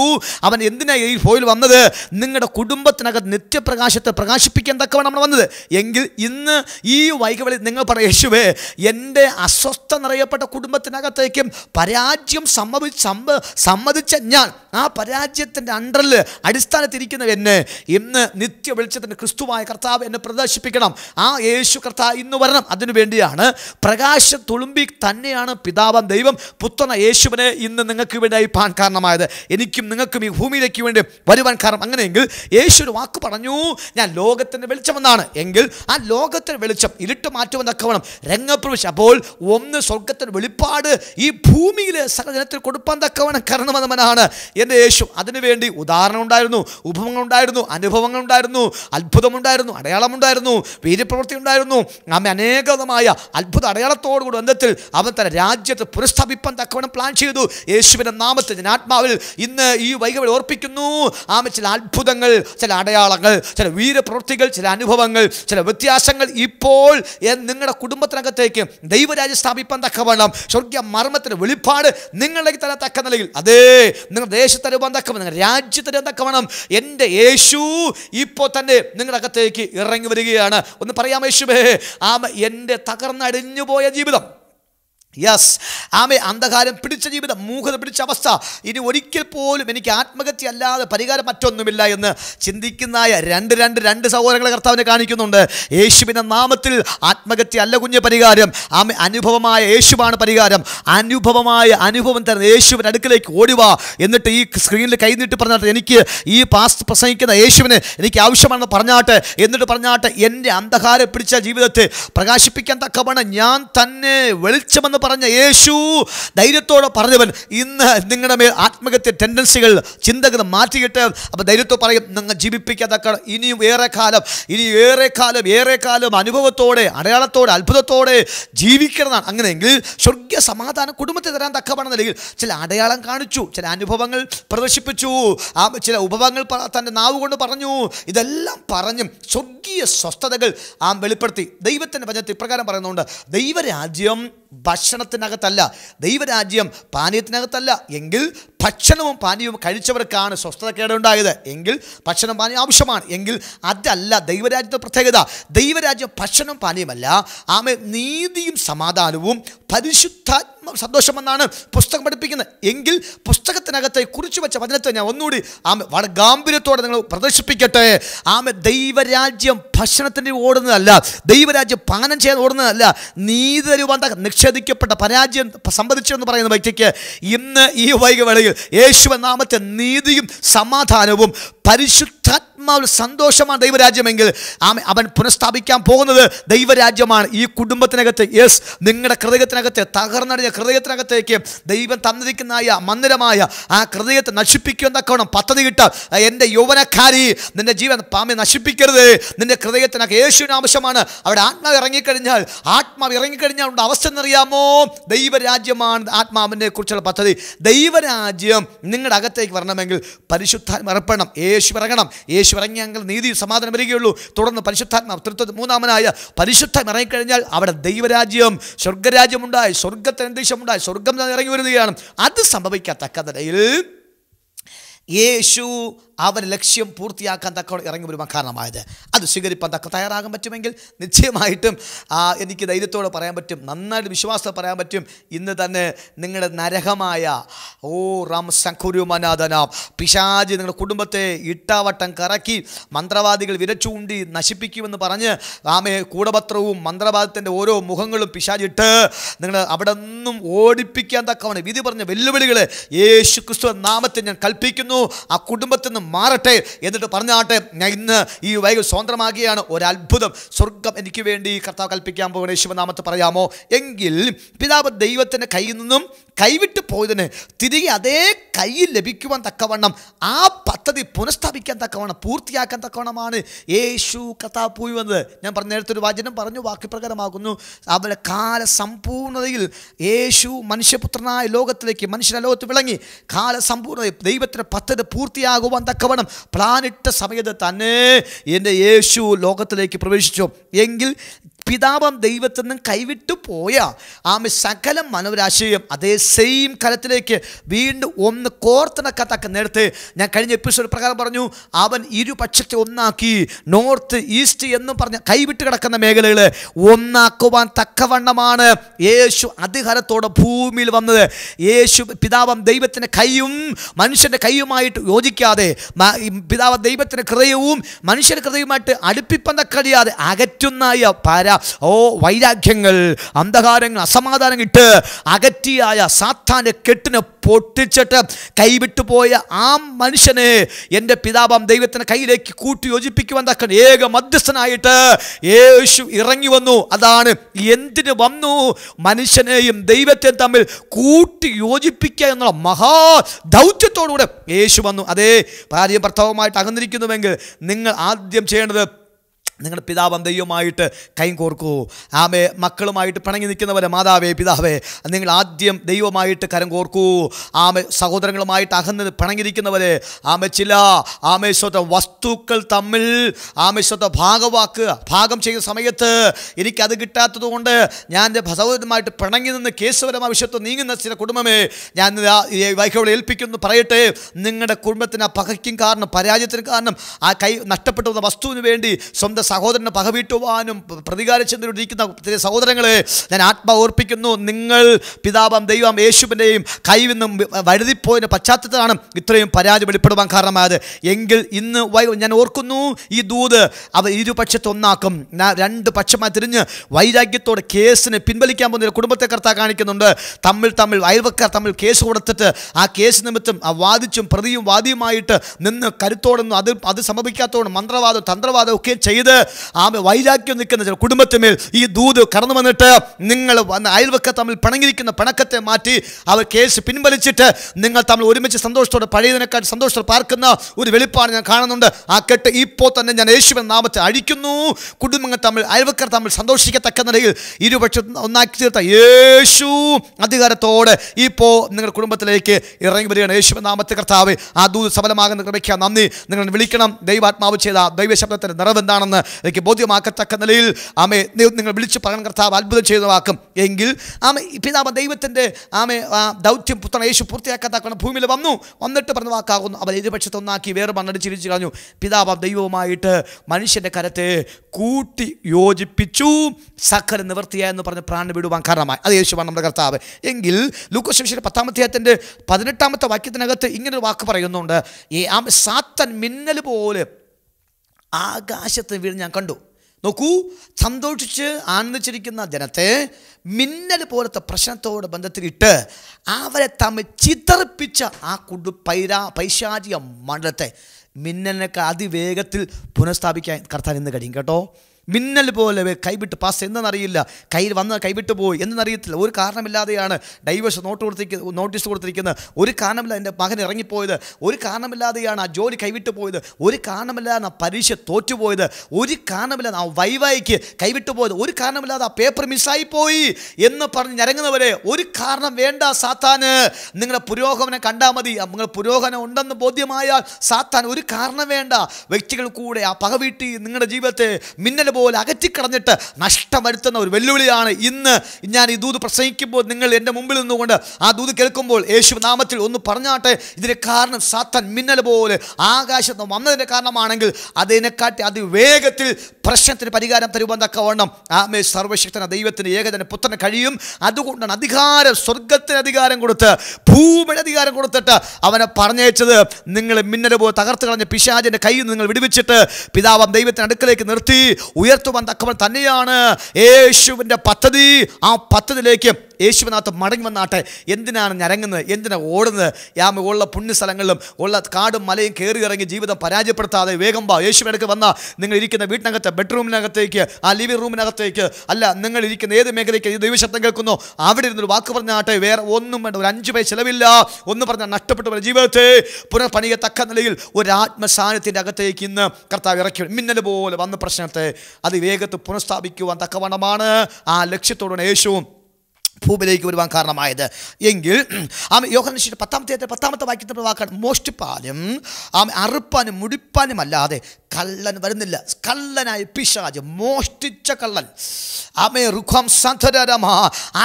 അവൻ എന്തിനാ ഈ ഫോയിൽ വന്നത് നിങ്ങളുടെ കുടുംബത്തിനകത്ത് നിത്യപ്രകാശത്തെ പ്രകാശിപ്പിക്കാൻ തക്കവണ്ണം നമ്മൾ വന്നത് എങ്കിൽ ഇന്ന് ഈ വൈകവളി നിങ്ങൾ പറയും യേശുവേ എൻ്റെ അസ് അസ്വസ്ഥ നിറയപ്പെട്ട കുടുംബത്തിനകത്തേക്കും പരാജയം സമ്മതി സമ്മ സമ്മതിച്ച ഞാൻ ആ പരാജയത്തിൻ്റെ അണ്ടറിൽ അടിസ്ഥാനത്തിരിക്കുന്ന എന്നെ ഇന്ന് നിത്യ വെളിച്ചത്തിൻ്റെ ക്രിസ്തുവായ കർത്താവ് എന്നെ പ്രദർശിപ്പിക്കണം ആ യേശു കർത്താവ് ഇന്ന് വരണം അതിനു വേണ്ടിയാണ് പ്രകാശ തുളുമ്പി തന്നെയാണ് പിതാവൻ ദൈവം പുത്രന യേശുവിനെ ഇന്ന് നിങ്ങൾക്ക് വേണ്ടി പാൻ കാരണമായത് എനിക്കും നിങ്ങൾക്കും ഈ ഭൂമിയിലേക്ക് വേണ്ടി വരുവാൻ കാരണം അങ്ങനെയെങ്കിൽ യേശു ഒരു വാക്ക് പറഞ്ഞു ഞാൻ ലോകത്തിൻ്റെ വെളിച്ചമെന്നാണ് എങ്കിൽ ആ ലോകത്തിൻ്റെ വെളിച്ചം ഇരുട്ട് മാറ്റുമെന്നൊക്കെ വേണം രംഗപ്രവേശം അപ്പോൾ ഒന്ന് സ്വർഗത്തിൻ്റെ വെളിപ്പാട് ഈ ഭൂമിയിൽ സകലജനത്തിൽ കൊടുപ്പാൻ തക്കവണ്ണം വന്നവനാണ് എൻ്റെ യേശു അതിനുവേണ്ടി ഉദാഹരണം ഉണ്ടായിരുന്നു ഉപമങ്ങൾ ഉണ്ടായിരുന്നു അനുഭവങ്ങൾ ഉണ്ടായിരുന്നു അത്ഭുതമുണ്ടായിരുന്നു അടയാളമുണ്ടായിരുന്നു വീര്യപ്രവൃത്തി ഉണ്ടായിരുന്നു നമ്മെ അനേകമായ അത്ഭുത അടയാളത്തോടുകൂടി ബന്ധത്തിൽ അവൻ തന്നെ രാജ്യത്ത് പുനഃസ്ഥാപിപ്പാൻ തക്കവണ്ണം പ്ലാൻ ചെയ്തു യേശുവിൻ്റെ നാമത്തിൽ ജനാത്മാവിൽ ഇന്ന് ഈ വൈകവഴി ഓർപ്പിക്കുന്നു ആമ ചില അത്ഭുതങ്ങൾ ചില അടയാളങ്ങൾ ചില വീരപ്രവൃത്തികൾ ചില അനുഭവങ്ങൾ ചില വ്യത്യാസങ്ങൾ ഇപ്പോൾ നിങ്ങളുടെ കുടുംബത്തിനകത്തേക്ക് ദൈവരാജ്യ സ്ഥാപിപ്പാൻ തക്കവണ്ണം സ്വർഗീയ മർമ്മത്തിന് വെളിപ്പാട് നിങ്ങളിലേക്ക് തരാൻ തക്ക നിലയിൽ അതേ നിങ്ങൾ ദേശത്ത് അനുഭവം തക്കവണ്ണം നിങ്ങൾ രാജ്യത്തിന് തക്കവണ്ണം എൻ്റെ യേശു ഇപ്പോൾ തന്നെ നിങ്ങളുടെ അകത്തേക്ക് ഇറങ്ങി വരികയാണ് ഒന്ന് പറയാം യേശുബേ ആ എൻ്റെ തകർന്നടിഞ്ഞു പോയ ജീവിതം യെസ് ആമെ അന്ധകാരം പിടിച്ച ജീവിതം മൂഹത പിടിച്ച അവസ്ഥ ഇനി ഒരിക്കൽ പോലും എനിക്ക് ആത്മഹത്യ അല്ലാതെ പരിഹാരം മറ്റൊന്നുമില്ല എന്ന് ചിന്തിക്കുന്നതായ രണ്ട് രണ്ട് രണ്ട് സഹോദരങ്ങളെ കർത്താവിനെ കാണിക്കുന്നുണ്ട് യേശുവിൻ്റെ നാമത്തിൽ ആത്മഹത്യ അല്ല കുഞ്ഞ് പരിഹാരം ആമെ അനുഭവമായ യേശുവാണ് പരിഹാരം അനുഭവമായ അനുഭവം തരുന്ന യേശുവിൻ്റെ അടുക്കിലേക്ക് ഓടുക എന്നിട്ട് ഈ സ്ക്രീനിൽ കൈനീട്ടി പറഞ്ഞാട്ടെ എനിക്ക് ഈ പാസ് പ്രസംഗിക്കുന്ന യേശുവിന് എനിക്ക് ആവശ്യമാണെന്ന് പറഞ്ഞാട്ടെ എന്നിട്ട് പറഞ്ഞാട്ടെ എൻ്റെ അന്ധകാരം പിടിച്ച ജീവിതത്തെ പ്രകാശിപ്പിക്കാൻ തക്കവണ്ണം ഞാൻ തന്നെ വെളിച്ചമെന്ന് പറഞ്ഞ യേശു ധൈര്യത്തോടെ പറഞ്ഞവൻ ഇന്ന് നിങ്ങളുടെ മേൽ ആത്മഹത്യ ടെൻഡൻസികൾ ചിന്തകൾ മാറ്റിയിട്ട് അപ്പം ധൈര്യത്തോടെ പറയും നിങ്ങൾ ജീവിപ്പിക്കാതെ ഇനിയും ഏറെ കാലം ഇനി ഏറെ കാലം ഏറെ കാലം അനുഭവത്തോടെ അടയാളത്തോടെ അത്ഭുതത്തോടെ ജീവിക്കണമെന്നാണ് അങ്ങനെയെങ്കിൽ സ്വർഗീയ സമാധാനം കുടുംബത്തെ തരാൻ തക്കമാണെന്ന നിലയിൽ ചില അടയാളം കാണിച്ചു ചില അനുഭവങ്ങൾ പ്രദർശിപ്പിച്ചു ആ ചില ഉപഭവങ്ങൾ തൻ്റെ നാവ് കൊണ്ട് പറഞ്ഞു ഇതെല്ലാം പറഞ്ഞും സ്വർഗീയ സ്വസ്ഥതകൾ ആ വെളിപ്പെടുത്തി ദൈവത്തിൻ്റെ പഞ്ചത്തിൽ ഇപ്രകാരം പറയുന്നുണ്ട് ദൈവരാജ്യം ഭക്ഷണത്തിനകത്തല്ല ദൈവരാജ്യം പാനീയത്തിനകത്തല്ല എങ്കിൽ ഭക്ഷണവും പാനീയവും കഴിച്ചവർക്കാണ് സ്വസ്ഥതക്കേടുണ്ടായത് എങ്കിൽ ഭക്ഷണം പാനീയം ആവശ്യമാണ് എങ്കിൽ അതല്ല ദൈവരാജ്യത്തെ പ്രത്യേകത ദൈവരാജ്യം ഭക്ഷണം പാനീയമല്ല ആമേ നീതിയും സമാധാനവും പരിശുദ്ധാത്മ സന്തോഷമെന്നാണ് പുസ്തകം പഠിപ്പിക്കുന്നത് എങ്കിൽ പുസ്തകത്തിനകത്തെ കുറിച്ച് വെച്ച വചനത്തെ ഞാൻ ഒന്നുകൂടി ആമെ വളരെ ഗാംഭീര്യത്തോടെ നിങ്ങൾ പ്രദർശിപ്പിക്കട്ടെ ആമെ ദൈവരാജ്യം ഭക്ഷണത്തിന് ഓടുന്നതല്ല ദൈവരാജ്യം പാനം ചെയ്യാൻ ഓടുന്നതല്ല നീതിരൂപ നിഷേധിക്കപ്പെട്ട പരാജയം സംബന്ധിച്ചെന്ന് പറയുന്ന വ്യക്തിക്ക് ഇന്ന് ഈ വൈകവേളയിൽ യേശുവൻ നാമത്തെ നീതിയും സമാധാനവും പരിശുദ്ധ ആത്മാവിൽ സന്തോഷമാണ് ദൈവരാജ്യമെങ്കിൽ അവൻ പുനഃസ്ഥാപിക്കാൻ പോകുന്നത് ദൈവരാജ്യമാണ് ഈ കുടുംബത്തിനകത്ത് യെസ് നിങ്ങളുടെ ഹൃദയത്തിനകത്ത് തകർന്നടിഞ്ഞ ഹൃദയത്തിനകത്തേക്ക് ദൈവം തന്നിരിക്കുന്നതായ മന്ദിരമായ ആ ഹൃദയത്തെ നശിപ്പിക്കുന്ന തക്കവണ്ണം പദ്ധതി കിട്ട എൻ്റെ യൗവനക്കാരി നിന്റെ ജീവൻ പാമ്പി നശിപ്പിക്കരുത് നിന്റെ ഹൃദയത്തിനകത്ത് യേശുവിന് ആവശ്യമാണ് അവിടെ ആത്മാവ് ഇറങ്ങിക്കഴിഞ്ഞാൽ ആത്മാവ് ഇറങ്ങിക്കഴിഞ്ഞാൽ ഉണ്ട് അവസ്ഥ എന്നറിയാമോ ദൈവരാജ്യമാണ് ആത്മാവിനെ കുറിച്ചുള്ള പദ്ധതി ദൈവരാജ്യം നിങ്ങളുടെ അകത്തേക്ക് വരണമെങ്കിൽ പരിശുദ്ധാത്മ ഇറപ്പണം യേശു ഇറങ്ങണം യേശു യേശു ഇറങ്ങിയെങ്കിൽ നീതി സമാധാനം വരികയുള്ളൂ തുടർന്ന് പരിശുദ്ധാത്മാവ് തൃത്വ മൂന്നാമനായ പരിശുദ്ധം ഇറങ്ങിക്കഴിഞ്ഞാൽ അവിടെ ദൈവരാജ്യം സ്വർഗരാജ്യമുണ്ടായി അന്തരീക്ഷമുണ്ടായി സ്വർഗം ഇറങ്ങി വരികയാണ് അത് സംഭവിക്കാത്ത കഥയിൽ യേശു അവൻ ലക്ഷ്യം പൂർത്തിയാക്കാൻ തക്കവണ്ണം ഇറങ്ങി വരുമ്പോൾ കാരണമായത് അത് സ്വീകരിപ്പാൻ തക്ക തയ്യാറാകാൻ പറ്റുമെങ്കിൽ നിശ്ചയമായിട്ടും എനിക്ക് ധൈര്യത്തോടെ പറയാൻ പറ്റും നന്നായിട്ട് വിശ്വാസത്തോടെ പറയാൻ പറ്റും ഇന്ന് തന്നെ നിങ്ങളുടെ നരകമായ ഓ റാം സഖുരുമനാഥനാം പിശാജ് നിങ്ങളുടെ കുടുംബത്തെ ഇട്ടാവട്ടം കറക്കി മന്ത്രവാദികൾ വിരച്ചൂണ്ടി നശിപ്പിക്കുമെന്ന് പറഞ്ഞ് ആമേ കൂടപത്രവും മന്ത്രവാദത്തിൻ്റെ ഓരോ മുഖങ്ങളും പിശാചിട്ട് നിങ്ങൾ അവിടെ നിന്നും ഓടിപ്പിക്കാൻ തക്കവണ്ണം വിധി പറഞ്ഞ വെല്ലുവിളികൾ യേശു ക്രിസ്തു നാമത്തെ ഞാൻ കൽപ്പിക്കുന്നു ആ കുടുംബത്തിൽ നിന്ന് മാറട്ടെ എന്നിട്ട് പറഞ്ഞാട്ടെ ഞാൻ ഇന്ന് ഈ വൈകി ഒരു ഒരത്ഭുതം സ്വർഗം എനിക്ക് വേണ്ടി കർത്താവ് കൽപ്പിക്കാൻ പോകണേ ശിവനാമത്ത് പറയാമോ എങ്കിൽ പിതാവ് ദൈവത്തിൻ്റെ കയ്യിൽ നിന്നും കൈവിട്ട് പോയതിന് തിരികെ അതേ കയ്യിൽ ലഭിക്കുവാൻ തക്കവണ്ണം ആ പദ്ധതി പുനഃസ്ഥാപിക്കാൻ തക്കവണ്ണം പൂർത്തിയാക്കാൻ തക്കവണ്ണമാണ് യേശു കഥാ പോയി വന്നത് ഞാൻ പറഞ്ഞ നേരത്തെ ഒരു വാചനം പറഞ്ഞു വാക്യപ്രകാരമാകുന്നു അവരുടെ കാലസമ്പൂർണതയിൽ സമ്പൂർണ്ണതയിൽ യേശു മനുഷ്യപുത്രനായ ലോകത്തിലേക്ക് മനുഷ്യനെ ലോകത്ത് വിളങ്ങി കാല ദൈവത്തിൻ്റെ പദ്ധതി പൂർത്തിയാകുവാൻ തക്കവണ്ണം പ്ലാനിട്ട സമയത്ത് തന്നെ എൻ്റെ യേശു ലോകത്തിലേക്ക് പ്രവേശിച്ചു എങ്കിൽ പിതാപം ദൈവത്തിൽ നിന്നും കൈവിട്ടു പോയ ആമ സകല മനോരാശയം അതേ സെയിം കലത്തിലേക്ക് വീണ്ടും ഒന്ന് കോർത്തിണക്കത്തക്ക നേരത്തെ ഞാൻ കഴിഞ്ഞ എപ്പിസോഡ് പ്രകാരം പറഞ്ഞു അവൻ ഇരുപക്ഷത്തെ ഒന്നാക്കി നോർത്ത് ഈസ്റ്റ് എന്നും പറഞ്ഞ കൈവിട്ട് കിടക്കുന്ന മേഖലകൾ ഒന്നാക്കുവാൻ തക്കവണ്ണമാണ് യേശു അധികാരത്തോടെ ഭൂമിയിൽ വന്നത് യേശു പിതാവം ദൈവത്തിൻ്റെ കൈയും മനുഷ്യൻ്റെ കൈയുമായിട്ട് യോജിക്കാതെ പിതാവ് ദൈവത്തിൻ്റെ ഹൃദയവും മനുഷ്യൻ്റെ കൃതയുമായിട്ട് കഴിയാതെ അകറ്റുന്നായ പാരാ ഓ വൈരാഗ്യങ്ങൾ അന്ധകാരങ്ങൾ അസമാധാനം ഇട്ട് അകറ്റിയായ സാത്താൻ്റെ കെട്ടിനെ പൊട്ടിച്ചിട്ട് കൈവിട്ടു പോയ ആ മനുഷ്യനെ എൻ്റെ പിതാപം ദൈവത്തിൻ്റെ കയ്യിലേക്ക് കൂട്ടി യോജിപ്പിക്കുവാൻ തക്ക ഏക മധ്യസ്ഥനായിട്ട് യേശു ഇറങ്ങി വന്നു അതാണ് എന്തിന് വന്നു മനുഷ്യനെയും ദൈവത്തെയും തമ്മിൽ കൂട്ടി യോജിപ്പിക്കുക എന്നുള്ള മഹാ ദൗത്യത്തോടുകൂടെ യേശു വന്നു അതേ ഭാര്യയും ഭർത്താവുമായിട്ട് അകന്നിരിക്കുന്നുവെങ്കിൽ നിങ്ങൾ ആദ്യം ചെയ്യേണ്ടത് നിങ്ങളുടെ പിതാവും ദൈവമായിട്ട് കൈകോർക്കൂ ആമേ മക്കളുമായിട്ട് പിണങ്ങി നിൽക്കുന്നവരെ മാതാവേ പിതാവേ നിങ്ങൾ ആദ്യം ദൈവമായിട്ട് കരം കോർക്കൂ ആമെ സഹോദരങ്ങളുമായിട്ട് അകന്ന് പിണങ്ങിയിരിക്കുന്നവരെ ആമെ ചില ആമേശ്വത്തെ വസ്തുക്കൾ തമ്മിൽ ആമേശ്വത്തെ ഭാഗവാക്കുക ഭാഗം ചെയ്യുന്ന സമയത്ത് എനിക്കത് കിട്ടാത്തത് കൊണ്ട് ഞാൻ എൻ്റെ സഹോദരന്മായിട്ട് പിണങ്ങി നിന്ന് കേസുപരമായ ആവശ്യത്വം നീങ്ങുന്ന ചില കുടുംബമേ ഞാൻ വൈകോളെ ഏൽപ്പിക്കുന്നു പറയട്ടെ നിങ്ങളുടെ കുടുംബത്തിന് ആ പകയ്ക്കും കാരണം പരാജയത്തിന് കാരണം ആ കൈ നഷ്ടപ്പെട്ടു വന്ന വസ്തുവിന് വേണ്ടി സ്വന്തം സഹോദരനെ പകവീട്ടുവാനും പ്രതികാരചിന്തയിലിരിക്കുന്ന സഹോദരങ്ങളെ ഞാൻ ആത്മാ ഓർപ്പിക്കുന്നു നിങ്ങൾ പിതാപം ദൈവം യേശുവിൻ്റെയും കൈവിൽ നിന്നും വഴുതിപ്പോയതിന് പശ്ചാത്തലത്തിലാണ് ഇത്രയും പരാതി വെളിപ്പെടുവാൻ കാരണമായത് എങ്കിൽ ഇന്ന് ഞാൻ ഓർക്കുന്നു ഈ ദൂത് അവ ഇരുപക്ഷത്തൊന്നാക്കും ഞാൻ രണ്ട് പക്ഷമായി തിരിഞ്ഞ് വൈരാഗ്യത്തോടെ കേസിനെ പിൻവലിക്കാൻ പോകുന്ന കുടുംബത്തെ കർത്താവ് കാണിക്കുന്നുണ്ട് തമ്മിൽ തമ്മിൽ അയൽവക്കാർ തമ്മിൽ കേസ് കൊടുത്തിട്ട് ആ കേസ് നിമിത്തം ആ വാദിച്ചും പ്രതിയും വാദിയുമായിട്ട് നിന്ന് കരുത്തോടൊന്നും അത് അത് സംഭവിക്കാത്തതുകൊണ്ട് മന്ത്രവാദം തന്ത്രവാദം ഒക്കെ ചെയ്ത് ചെയ്ത് ആ വൈരാഗ്യം നിൽക്കുന്ന ചില കുടുംബത്തിന്മേൽ ഈ ദൂത് കടന്നു വന്നിട്ട് നിങ്ങൾ വന്ന അയൽവക്ക തമ്മിൽ പിണങ്ങിയിരിക്കുന്ന പിണക്കത്തെ മാറ്റി അവർ കേസ് പിൻവലിച്ചിട്ട് നിങ്ങൾ തമ്മിൽ ഒരുമിച്ച് സന്തോഷത്തോടെ പഴയതിനെക്കാൾ സന്തോഷത്തോടെ പാർക്കുന്ന ഒരു വെളിപ്പാട് ഞാൻ കാണുന്നുണ്ട് ആ കെട്ട് ഇപ്പോൾ തന്നെ ഞാൻ യേശുവൻ നാമത്തെ അഴിക്കുന്നു കുടുംബങ്ങൾ തമ്മിൽ അയൽവക്കർ തമ്മിൽ സന്തോഷിക്കത്തക്ക നിലയിൽ ഇരുപക്ഷം ഒന്നാക്കി തീർത്ത യേശു അധികാരത്തോടെ ഇപ്പോൾ നിങ്ങളുടെ കുടുംബത്തിലേക്ക് ഇറങ്ങി വരികയാണ് യേശുവൻ നാമത്തെ കർത്താവ് ആ ദൂത് സഫലമാകുന്ന കൃപയ്ക്ക് നന്ദി നിങ്ങൾ വിളിക്കണം ദൈവാത്മാവ് ചെയ്ത ദൈവശബ്ദത്തിൻ്റെ നിറവെന്താണെന്ന് എനിക്ക് ബോധ്യമാക്കത്തക്ക നിലയിൽ ആമെ നിങ്ങൾ വിളിച്ച് പറയാൻ കർത്താവ് അത്ഭുതം ചെയ്തതാക്കും എങ്കിൽ ആമ പിതാവ് ദൈവത്തിൻ്റെ ആമെ ആ ദൗത്യം പുത്രൻ യേശു പൂർത്തിയാക്കാത്ത ഭൂമിയിൽ വന്നു വന്നിട്ട് പറഞ്ഞ വാക്കാകുന്നു അവൻ ഇരുപക്ഷത്തെ ഒന്നാക്കി വേറെ മണ്ണടിച്ചിരിച്ചു കളഞ്ഞു പിതാവ് ദൈവവുമായിട്ട് മനുഷ്യൻ്റെ കരത്തെ കൂട്ടി യോജിപ്പിച്ചു സക്കര നിവർത്തിയ എന്ന് പറഞ്ഞ് പ്രാണ് വിടുവാൻ കാരണമായി അത് യേശുവാണ് നമ്മുടെ കർത്താവ് എങ്കിൽ ലൂക്കോശിയുടെ പത്താമത്തെ പതിനെട്ടാമത്തെ വാക്യത്തിനകത്ത് ഇങ്ങനൊരു വാക്ക് പറയുന്നുണ്ട് ഈ ആ സാത്തൻ മിന്നൽ പോലെ ആകാശത്ത് വീണ് ഞാൻ കണ്ടു നോക്കൂ സന്തോഷിച്ച് ആനന്ദിച്ചിരിക്കുന്ന ജനത്തെ മിന്നൽ പോലത്തെ പ്രശ്നത്തോട് ബന്ധത്തിലിട്ട് അവരെ തമ്മിൽ ചിതറിപ്പിച്ച ആ കുടു പൈരാ പൈശാചിക മണ്ഡലത്തെ മിന്നലിനൊക്കെ അതിവേഗത്തിൽ പുനഃസ്ഥാപിക്കാൻ കർത്താൻ ഇന്ന് കഴിയും കേട്ടോ മിന്നൽ പോലെ കൈവിട്ട് പാസ് എന്തെന്നറിയില്ല കയ്യിൽ വന്ന് കൈവിട്ട് പോയി എന്നറിയത്തില്ല ഒരു കാരണമില്ലാതെയാണ് ഡൈവേഴ്സ് നോട്ട് കൊടുത്തിരിക്കുന്നത് നോട്ടീസ് കൊടുത്തിരിക്കുന്നത് ഒരു കാരണമില്ല എൻ്റെ മകൻ ഇറങ്ങിപ്പോയത് ഒരു കാരണമില്ലാതെയാണ് ആ ജോലി കൈവിട്ട് പോയത് ഒരു കാരണമില്ലാതെ ആ പരീക്ഷ തോറ്റുപോയത് ഒരു കാരണമില്ലാതെ ആ വൈവായിക്ക് കൈവിട്ട് പോയത് ഒരു കാരണമില്ലാതെ ആ പേപ്പർ മിസ്സായിപ്പോയി പോയി എന്ന് പറഞ്ഞ് ഞരങ്ങുന്നവരെ ഒരു കാരണം വേണ്ട സാത്താന് നിങ്ങളുടെ പുരോഗമനം കണ്ടാൽ മതി നിങ്ങൾ പുരോഗമനം ഉണ്ടെന്ന് ബോധ്യമായാൽ സാത്താൻ ഒരു കാരണം വേണ്ട വ്യക്തികൾ കൂടെ ആ പകവീട്ടി വീട്ടി നിങ്ങളുടെ ജീവിതത്തെ മിന്നൽ കടലിനെ പോലെ അകറ്റിക്കളഞ്ഞിട്ട് നഷ്ടം വരുത്തുന്ന ഒരു വെല്ലുവിളിയാണ് ഇന്ന് ഞാൻ ഈ ദൂത് പ്രസംഗിക്കുമ്പോൾ നിങ്ങൾ എൻ്റെ മുമ്പിൽ നിന്നുകൊണ്ട് ആ ദൂത് കേൾക്കുമ്പോൾ യേശു നാമത്തിൽ ഒന്ന് പറഞ്ഞാട്ടെ ഇതിന് കാരണം സാത്താൻ മിന്നൽ പോലെ ആകാശത്ത് വന്നതിൻ്റെ കാരണമാണെങ്കിൽ അതിനെക്കാട്ടി അതിവേഗത്തിൽ പ്രശ്നത്തിന് പരിഹാരം തരുവാൻ തക്കവണ്ണം ആമേ സർവശക്തന ദൈവത്തിന് ഏകജന പുത്രന് കഴിയും അതുകൊണ്ടാണ് അധികാരം സ്വർഗത്തിന് അധികാരം കൊടുത്ത് ഭൂമിയുടെ അധികാരം കൊടുത്തിട്ട് അവനെ പറഞ്ഞയച്ചത് നിങ്ങൾ മിന്നൽ പോലെ തകർത്ത് കളഞ്ഞ പിശാജിൻ്റെ കയ്യിൽ നിങ്ങൾ വിടുവിച്ചിട്ട് പിതാവം ദൈവത്തിന് അടുക്കലേക്ക് നിർത്തി ഉയർത്തുവാൻ തക്കവൻ തന്നെയാണ് യേശുവിൻ്റെ പദ്ധതി ആ പദ്ധതിയിലേക്ക് യേശുവിനകത്ത് മടങ്ങി വന്നാട്ടെ എന്തിനാണ് ഞരങ്ങുന്നത് എന്തിനാണ് ഓടുന്നത് യാമ ഉള്ള പുണ്യസ്ഥലങ്ങളിലും ഉള്ള കാടും മലയും കയറി ഇറങ്ങി ജീവിതം പരാജയപ്പെടുത്താതെ വേഗം പാ യേശുവിനടുക്ക് വന്ന നിങ്ങൾ ഇരിക്കുന്ന വീട്ടിനകത്ത് ബെഡ്റൂമിനകത്തേക്ക് ആ ലിവിംഗ് റൂമിനകത്തേക്ക് അല്ല നിങ്ങൾ ഇരിക്കുന്ന ഏത് മേഖലയ്ക്ക് ഈ ദൈവശബ്ദം കേൾക്കുന്നു അവിടെ ഇരുന്നൊരു വാക്ക് പറഞ്ഞാട്ടെ വേറെ ഒന്നും വേണ്ട ഒരു അഞ്ച് പേ ചിലവില്ല ഒന്ന് പറഞ്ഞാൽ നഷ്ടപ്പെട്ടു പോലെ ജീവിതത്തെ പുനർപണിയത്തക്ക നിലയിൽ ഒരു ആത്മസാന്നിധ്യത്തിൻ്റെ അകത്തേക്ക് ഇന്ന് കർത്താവ് ഇറക്കി മിന്നൽ പോലെ വന്ന പ്രശ്നത്തെ അത് വേഗത്ത് പുനഃസ്ഥാപിക്കുവാൻ തക്കവണ്ണമാണ് ആ ലക്ഷ്യത്തോടുകൂടി യേശുവും ഭൂമിയിലേക്ക് വരുവാൻ കാരണമായത് എങ്കിൽ ആമ യോഹനശിയുടെ പത്താമത്തെ പത്താമത്തെ വാക്യത്തിൽ വാക്കാൻ മോഷ്ടിപ്പാനും ആമ അറുപ്പാനും മുടിപ്പാനും അല്ലാതെ കള്ളൻ വരുന്നില്ല കള്ളനായ പിശാജ് മോഷ്ടിച്ച കള്ളൻ ആമേ റുഖം സധരമാ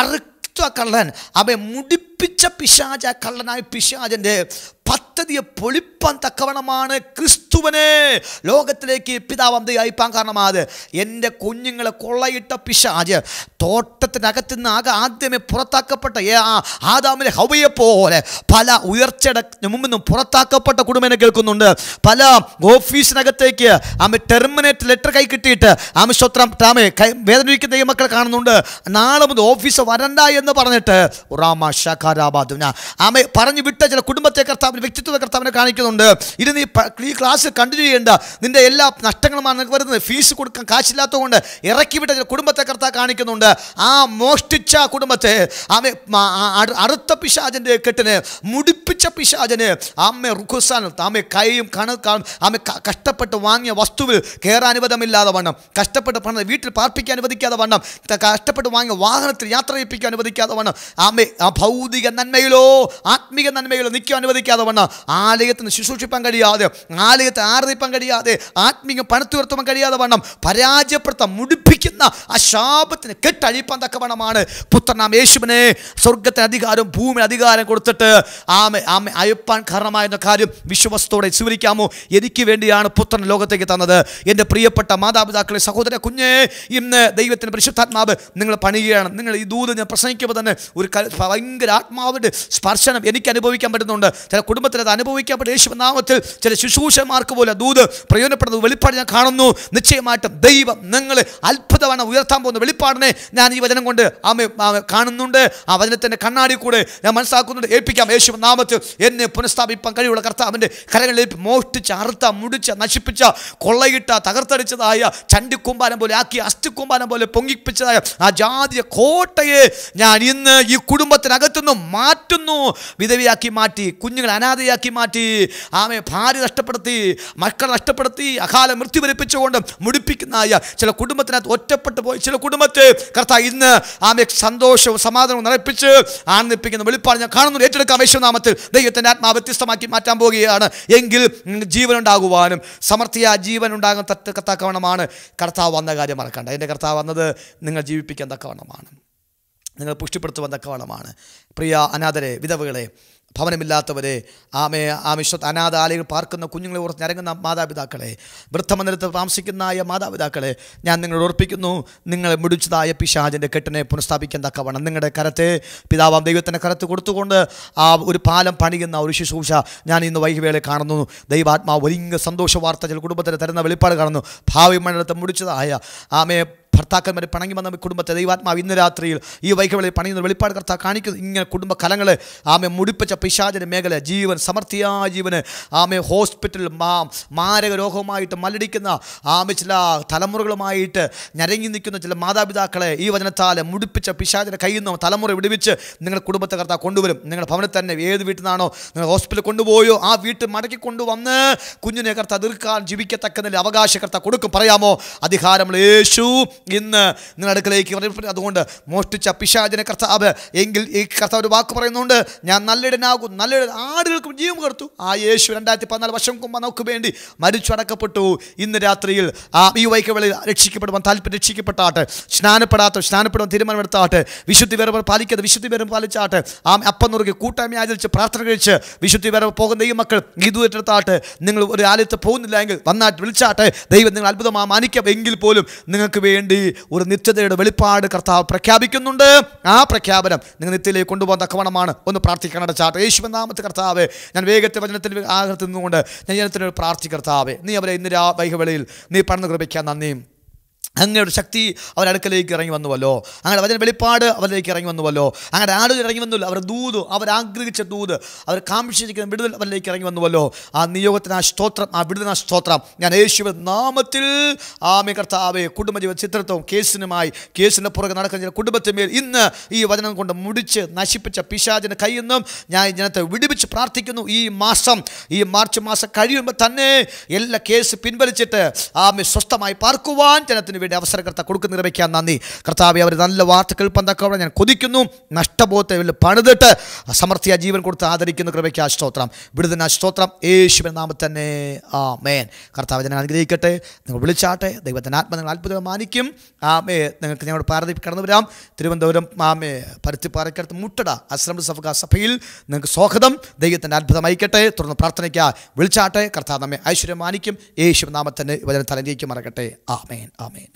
അറുത്ത കള്ളൻ ആമെ മുടിപ്പിച്ച പിശാജ കള്ളനായ പിശാജൻ്റെ പദ്ധതിയെ പൊളിപ്പാൻ തക്കവണമാണ് ക്രിസ്തുവനെ ലോകത്തിലേക്ക് പിതാവന്തയായിപ്പാൻ കാരണമാത് എൻ്റെ കുഞ്ഞുങ്ങളെ കൊള്ളയിട്ട പിശാജ് തോട്ടത്തിനകത്ത് നിന്ന് ആകെ ആദ്യമേ പുറത്താക്കപ്പെട്ട ആദാമിലെ ഹവയെ പോലെ പല ഉയർച്ചയുടെ മുമ്പിൽ പുറത്താക്കപ്പെട്ട കുടുംബനെ കേൾക്കുന്നുണ്ട് പല ഓഫീസിനകത്തേക്ക് ആമ ടെർമിനേറ്റ് ലെറ്റർ കൈ കിട്ടിയിട്ട് ആമ സ്വത്രം ടാമെ കൈ വേദനിക്കുന്ന മക്കളെ കാണുന്നുണ്ട് നാളെ മുതൽ ഓഫീസ് വരണ്ട എന്ന് പറഞ്ഞിട്ട് റാമ ഷഖാരാബാദുന ആമെ പറഞ്ഞു വിട്ട ചില കുടുംബത്തെ കർത്താവ് വ്യക്തിത്വ കർത്താവിനെ കാണിക്കുന്നുണ്ട് ഇത് നീ ഈ ക്ലാസ് കണ്ടിന്യൂ ചെയ്യേണ്ട നിന്റെ എല്ലാ നഷ്ടങ്ങളുമാണ് നിനക്ക് വരുന്നത് ഫീസ് കൊടുക്കാൻ കാശില്ലാത്തതുകൊണ്ട് ഇറക്കി വിട്ട ചില കുടുംബത്തെ കർത്താവ് കാണിക്കുന്നുണ്ട് ആ മോഷ്ടിച്ച കുടുംബത്തെ ആമെ അടുത്ത പിശാചൻ്റെ കെട്ടിന് മുടിപ്പിച്ച പിശാചന് ആമ്മെ റുഖുസാൻ ആമെ കൈയും കണക്കാളും ആമെ കഷ്ടപ്പെട്ട് വാങ്ങിയ വസ്തുവിൽ കയറാൻ അനുവദമില്ലാതെ വണ്ണം കഷ്ടപ്പെട്ട് പണം വീട്ടിൽ പാർപ്പിക്കാൻ അനുവദിക്കാതെ വണ്ണം കഷ്ടപ്പെട്ട് വാങ്ങിയ വാഹനത്തിൽ യാത്ര ചെയ്യിപ്പിക്കാൻ അനുവദിക്കാതെ വണ്ണം ആമെ ആ ഭൗതിക നന്മയിലോ ആത്മീക നന്മയിലോ നിൽക്കാൻ അനുവദിക്കാതെ വണ്ണം ആലയത്തിന് ശുശ്രൂഷിപ്പാൻ കഴിയാതെ ആലയത്തെ ആർദിപ്പാൻ കഴിയാതെ ആത്മീയ പണത്തുയർത്തുവാൻ കഴിയാതെ വണ്ണം പരാജയപ്പെടുത്താൻ മുടിപ്പിക്കുന്ന ആ ശാപത്തിന് കെ കെട്ടഴിപ്പാൻ തക്കവണ്ണമാണ് പുത്രനാം യേശുവിനെ സ്വർഗത്തിന് അധികാരം ഭൂമി അധികാരം കൊടുത്തിട്ട് ആമെ ആമ അയപ്പാൻ കാരണമായിരുന്ന കാര്യം വിശ്വസ്തോടെ സ്വീകരിക്കാമോ എനിക്ക് വേണ്ടിയാണ് പുത്രൻ ലോകത്തേക്ക് തന്നത് എൻ്റെ പ്രിയപ്പെട്ട മാതാപിതാക്കളെ സഹോദര കുഞ്ഞേ ഇന്ന് ദൈവത്തിൻ്റെ പരിശുദ്ധാത്മാവ് നിങ്ങൾ പണിയുകയാണ് നിങ്ങൾ ഈ ദൂത് ഞാൻ പ്രസംഗിക്കുമ്പോൾ തന്നെ ഒരു ഭയങ്കര ആത്മാവിൻ്റെ സ്പർശനം എനിക്ക് അനുഭവിക്കാൻ പറ്റുന്നുണ്ട് ചില കുടുംബത്തിൽ അത് അനുഭവിക്കാൻ പറ്റും യേശു നാമത്തിൽ ചില ശുശ്രൂഷന്മാർക്ക് പോലെ ദൂത് പ്രയോജനപ്പെടുന്നത് വെളിപ്പാട് ഞാൻ കാണുന്നു നിശ്ചയമായിട്ടും ദൈവം നിങ്ങളെ അത്ഭുതമാണ് ഉയർത്താൻ പോകുന്ന വെളിപ്പാടിനെ ഞാൻ ഈ വചനം കൊണ്ട് ആമ കാണുന്നുണ്ട് ആ വചനത്തിൻ്റെ കണ്ണാടി കൂടെ ഞാൻ മനസ്സിലാക്കുന്നുണ്ട് ഏൽപ്പിക്കാം യേശു നാമത്ത് എന്നെ പുനഃസ്ഥാപിപ്പാൻ കഴിവുള്ള കർത്താവിൻ്റെ കരങ്ങളിൽ മോഷ്ടിച്ച് അറുത്ത മുടിച്ച നശിപ്പിച്ച കൊള്ളയിട്ട തകർത്തടിച്ചതായ ചണ്ടിക്കൂമ്പാരം പോലെ ആക്കി അസ്ഥിക്കൂമ്പാരം പോലെ പൊങ്ങിപ്പിച്ചതായ ആ ജാതിയ കോട്ടയെ ഞാൻ ഇന്ന് ഈ കുടുംബത്തിനകത്തുനിന്ന് മാറ്റുന്നു വിധവിയാക്കി മാറ്റി കുഞ്ഞുങ്ങളെ അനാഥയാക്കി മാറ്റി ആമയെ ഭാര്യ നഷ്ടപ്പെടുത്തി മക്കൾ നഷ്ടപ്പെടുത്തി അകാല മൃത്യു വരിപ്പിച്ചുകൊണ്ട് മുടിപ്പിക്കുന്നതായ ചില കുടുംബത്തിനകത്ത് ഒറ്റപ്പെട്ടു പോയി ചില കുടുംബത്തെ കർത്ത ഇന്ന് ആമെ സന്തോഷവും സമാധാനവും നിറപ്പിച്ച് ആനന്ദിപ്പിക്കുന്ന വെളിപ്പാട് ഞാൻ കാണുന്നു ഏറ്റെടുക്കാം യേശുനാമത്തിൽ ദൈവത്തിൻ്റെ ആത്മാ വ്യത്യസ്തമാക്കി മാറ്റാൻ പോകുകയാണ് എങ്കിൽ ജീവനുണ്ടാകുവാനും സമർത്ഥിയ ഉണ്ടാകുന്ന തക്ക തക്കവണ്ണമാണ് കർത്താവ് വന്ന കാര്യം മറക്കണ്ട എൻ്റെ കർത്താവ് വന്നത് നിങ്ങൾ ജീവിപ്പിക്കാൻ തക്കവണ്ണമാണ് നിങ്ങൾ പുഷ്ടിപ്പെടുത്തുവാൻ തക്കവണ്ണമാണ് പ്രിയ അനാഥരെ വിധവകളെ ഭവനമില്ലാത്തവരെ ആമേ ആമിശ്വത്ത് അനാഥാലയിൽ പാർക്കുന്ന കുഞ്ഞുങ്ങളെ ഓർത്ത് ഞരങ്ങുന്ന മാതാപിതാക്കളെ വൃദ്ധമന്ദിരത്ത് താമസിക്കുന്നതായ മാതാപിതാക്കളെ ഞാൻ നിങ്ങളോട് ഓർപ്പിക്കുന്നു നിങ്ങളെ മുടിച്ചതായ പിശാജിൻ്റെ കെട്ടിനെ പുനഃസ്ഥാപിക്കാൻ തക്കവണ്ണം നിങ്ങളുടെ കരത്തെ പിതാവാം ദൈവത്തിൻ്റെ കരത്ത് കൊടുത്തുകൊണ്ട് ആ ഒരു പാലം പണിയുന്ന ഒരു ശുശ്രൂഷ ഞാൻ ഇന്ന് വൈകിവേളെ കാണുന്നു ദൈവാത്മാ വലിയ സന്തോഷ വാർത്ത ചില കുടുംബത്തിന് തരുന്ന വെളിപ്പാട് കാണുന്നു ഭാവി മണ്ഡലത്തെ മുടിച്ചതായ ആമയെ ഭർത്താക്കന്മാർ പണങ്ങി വന്ന കുടുംബത്തെ ദൈവാത്മാവ് ഇന്ന് രാത്രിയിൽ ഈ വൈകവളിൽ പണിയുന്ന വെളിപ്പാട് കർത്താവ് കാണിക്കുന്നത് ഇങ്ങനെ കുടുംബ കലങ്ങളെ ആമേ മുടിപ്പിച്ച പിശാചന മേഖല ജീവൻ സമർത്ഥിയാ ജീവന് ആമേ ഹോസ്പിറ്റൽ മാ മാരക രോഗവുമായിട്ട് മലടിക്കുന്ന ആമ ചില തലമുറകളുമായിട്ട് ഞരങ്ങി നിൽക്കുന്ന ചില മാതാപിതാക്കളെ ഈ വചനത്താൽ മുടിപ്പിച്ച പിശാചന കയ്യിൽ നിന്നും തലമുറ വിടുവിച്ച് നിങ്ങളുടെ കുടുംബത്തെ കർത്താവ് കൊണ്ടുവരും നിങ്ങളുടെ ഭവനത്തിൽ തന്നെ ഏത് വീട്ടിൽ നിന്നാണോ നിങ്ങൾ ഹോസ്പിറ്റലിൽ കൊണ്ടുപോയോ ആ വീട്ടിൽ മടക്കി കൊണ്ടുവന്ന് കുഞ്ഞിനെ കർത്താവ് തീർക്കാൻ ജീവിക്കത്തക്ക അവകാശ കർത്താവ് കൊടുക്കും പറയാമോ അധികാരമുള്ള യേശു ഇന്ന് നിങ്ങളുടെ അടുക്കലേക്ക് അതുകൊണ്ട് മോഷ്ടിച്ച പിശാചിനെ കർത്താവ് എങ്കിൽ ഈ കർത്താവ് ഒരു വാക്ക് പറയുന്നുണ്ട് ഞാൻ നല്ലിടനാകും നല്ലിട ആടുകൾക്ക് ജീവൻ കൊടുത്തു ആ യേശു രണ്ടായിരത്തി പതിനാല് വർഷം മുമ്പ് നമുക്ക് വേണ്ടി മരിച്ചടക്കപ്പെട്ടു ഇന്ന് രാത്രിയിൽ ആ ഈ വൈക്കവളിൽ രക്ഷിക്കപ്പെടുമ്പോൾ താല്പര്യം രക്ഷിക്കപ്പെട്ടാട്ട് സ്നാനപ്പെടാത്ത സ്നാനപ്പെടുമ്പോൾ തീരുമാനമെടുത്താട്ട് വിശുദ്ധി വരവ് പാലിക്കാതെ വിശുദ്ധി വരവ് പാലിച്ചാട്ട് ആ അപ്പം നുറുകി കൂട്ടായ്മ ആചരിച്ച് പ്രാർത്ഥന കഴിച്ച് വിശുദ്ധി വരവ് പോകുന്ന ഈ മക്കൾ ഗീതുവേറ്റെടുത്താട്ട് നിങ്ങൾ ഒരു ആലയത്ത് പോകുന്നില്ല എങ്കിൽ വന്നാട്ട് വിളിച്ചാട്ടെ ദൈവം നിങ്ങൾ അത്ഭുതമാ മാനിക്കാം എങ്കിൽ പോലും നിങ്ങൾക്ക് വേണ്ടി വേണ്ടി ഒരു നിത്യതയുടെ വെളിപ്പാട് കർത്താവ് പ്രഖ്യാപിക്കുന്നുണ്ട് ആ പ്രഖ്യാപനം നിങ്ങൾ നിത്യയിലേക്ക് കൊണ്ടുപോകാൻ തക്കവണമാണ് ഒന്ന് പ്രാർത്ഥിക്കണം ചാട്ട് യേശുവൻ കർത്താവ് ഞാൻ വേഗത്തെ വചനത്തിൽ ആഗ്രഹത്തിൽ നിന്നുകൊണ്ട് ഞാൻ ജനത്തിനൊരു പ്രാർത്ഥി കർത്താവ് നീ അവരെ ഇന്ന് രാ വൈകവേളയിൽ നീ പറഞ്ഞു കൃപയ്ക്കാൻ നന്ദിയും അങ്ങയുടെ ശക്തി അവരുടെ അടുക്കലേക്ക് ഇറങ്ങി വന്നുവല്ലോ അങ്ങനെ വചന വെളിപ്പാട് അവരിലേക്ക് ഇറങ്ങി വന്നുവല്ലോ അങ്ങനെ ആടുകൾ ഇറങ്ങി വന്നുവല്ലോ അവർ ദൂത് അവർ ആഗ്രഹിച്ച ദൂത് അവർ കാംക്ഷിച്ചിരിക്കുന്ന വിടുതൽ അവരിലേക്ക് ഇറങ്ങി വന്നുവല്ലോ ആ നിയോഗത്തിന് ആ സ്തോത്രം ആ വിടുതൽ ആ സ്തോത്രം ഞാൻ യേശുവ നാമത്തിൽ ആമി കർത്താവേ കുടുംബജീവ ചിത്രത്വം കേസിനുമായി കേസിൻ്റെ പുറകെ നടക്കുന്ന ചില മേൽ ഇന്ന് ഈ വചനം കൊണ്ട് മുടിച്ച് നശിപ്പിച്ച പിശാചിൻ്റെ കയ്യിൽ നിന്നും ഞാൻ ജനത്തെ വിടുവിച്ച് പ്രാർത്ഥിക്കുന്നു ഈ മാസം ഈ മാർച്ച് മാസം കഴിയുമ്പോൾ തന്നെ എല്ലാ കേസ് പിൻവലിച്ചിട്ട് ആമി സ്വസ്ഥമായി പാർക്കുവാൻ ജനത്തിന് വേണ്ടി അവസരം കർത്ത കൊടുക്കുന്ന നിർമ്മിക്കാൻ നന്ദി കർത്താവ് അവർ നല്ല വാർത്ത കേൾപ്പന്തക്കവിടെ ഞാൻ കൊതിക്കുന്നു നഷ്ടബോധത്തെ പണിതിട്ട് സമർത്ഥിയ ജീവൻ കൊടുത്ത് ആദരിക്കുന്ന കൃപയ്ക്ക് ആ സ്തോത്രം വിടുതന സ്തോത്രം യേശുവിൻ നാമത്തിൽ തന്നെ ആ മേൻ കർത്താവ് ഞാൻ അനുഗ്രഹിക്കട്ടെ നിങ്ങൾ വിളിച്ചാട്ടെ ദൈവത്തിൻ്റെ ആത്മ നിങ്ങൾ അത്ഭുതം മാനിക്കും മേ നിങ്ങൾക്ക് ഞങ്ങളുടെ പാരതി കടന്നു വരാം തിരുവനന്തപുരം ആമേ പരുത്തിപ്പാറക്കടുത്ത് മുട്ടട അശ്രമ സഭ സഭയിൽ നിങ്ങൾക്ക് സ്വാഗതം ദൈവത്തിൻ്റെ അത്ഭുതം അയക്കട്ടെ തുടർന്ന് പ്രാർത്ഥനയ്ക്ക് വിളിച്ചാട്ടെ കർത്താവ് നമ്മെ ഐശ്വര്യം മാനിക്കും യേശുവിൻ നാമത്തിന് വചനത്തലയിലേക്ക് മറക്കട്ടെ ആമേൻ ആമേൻ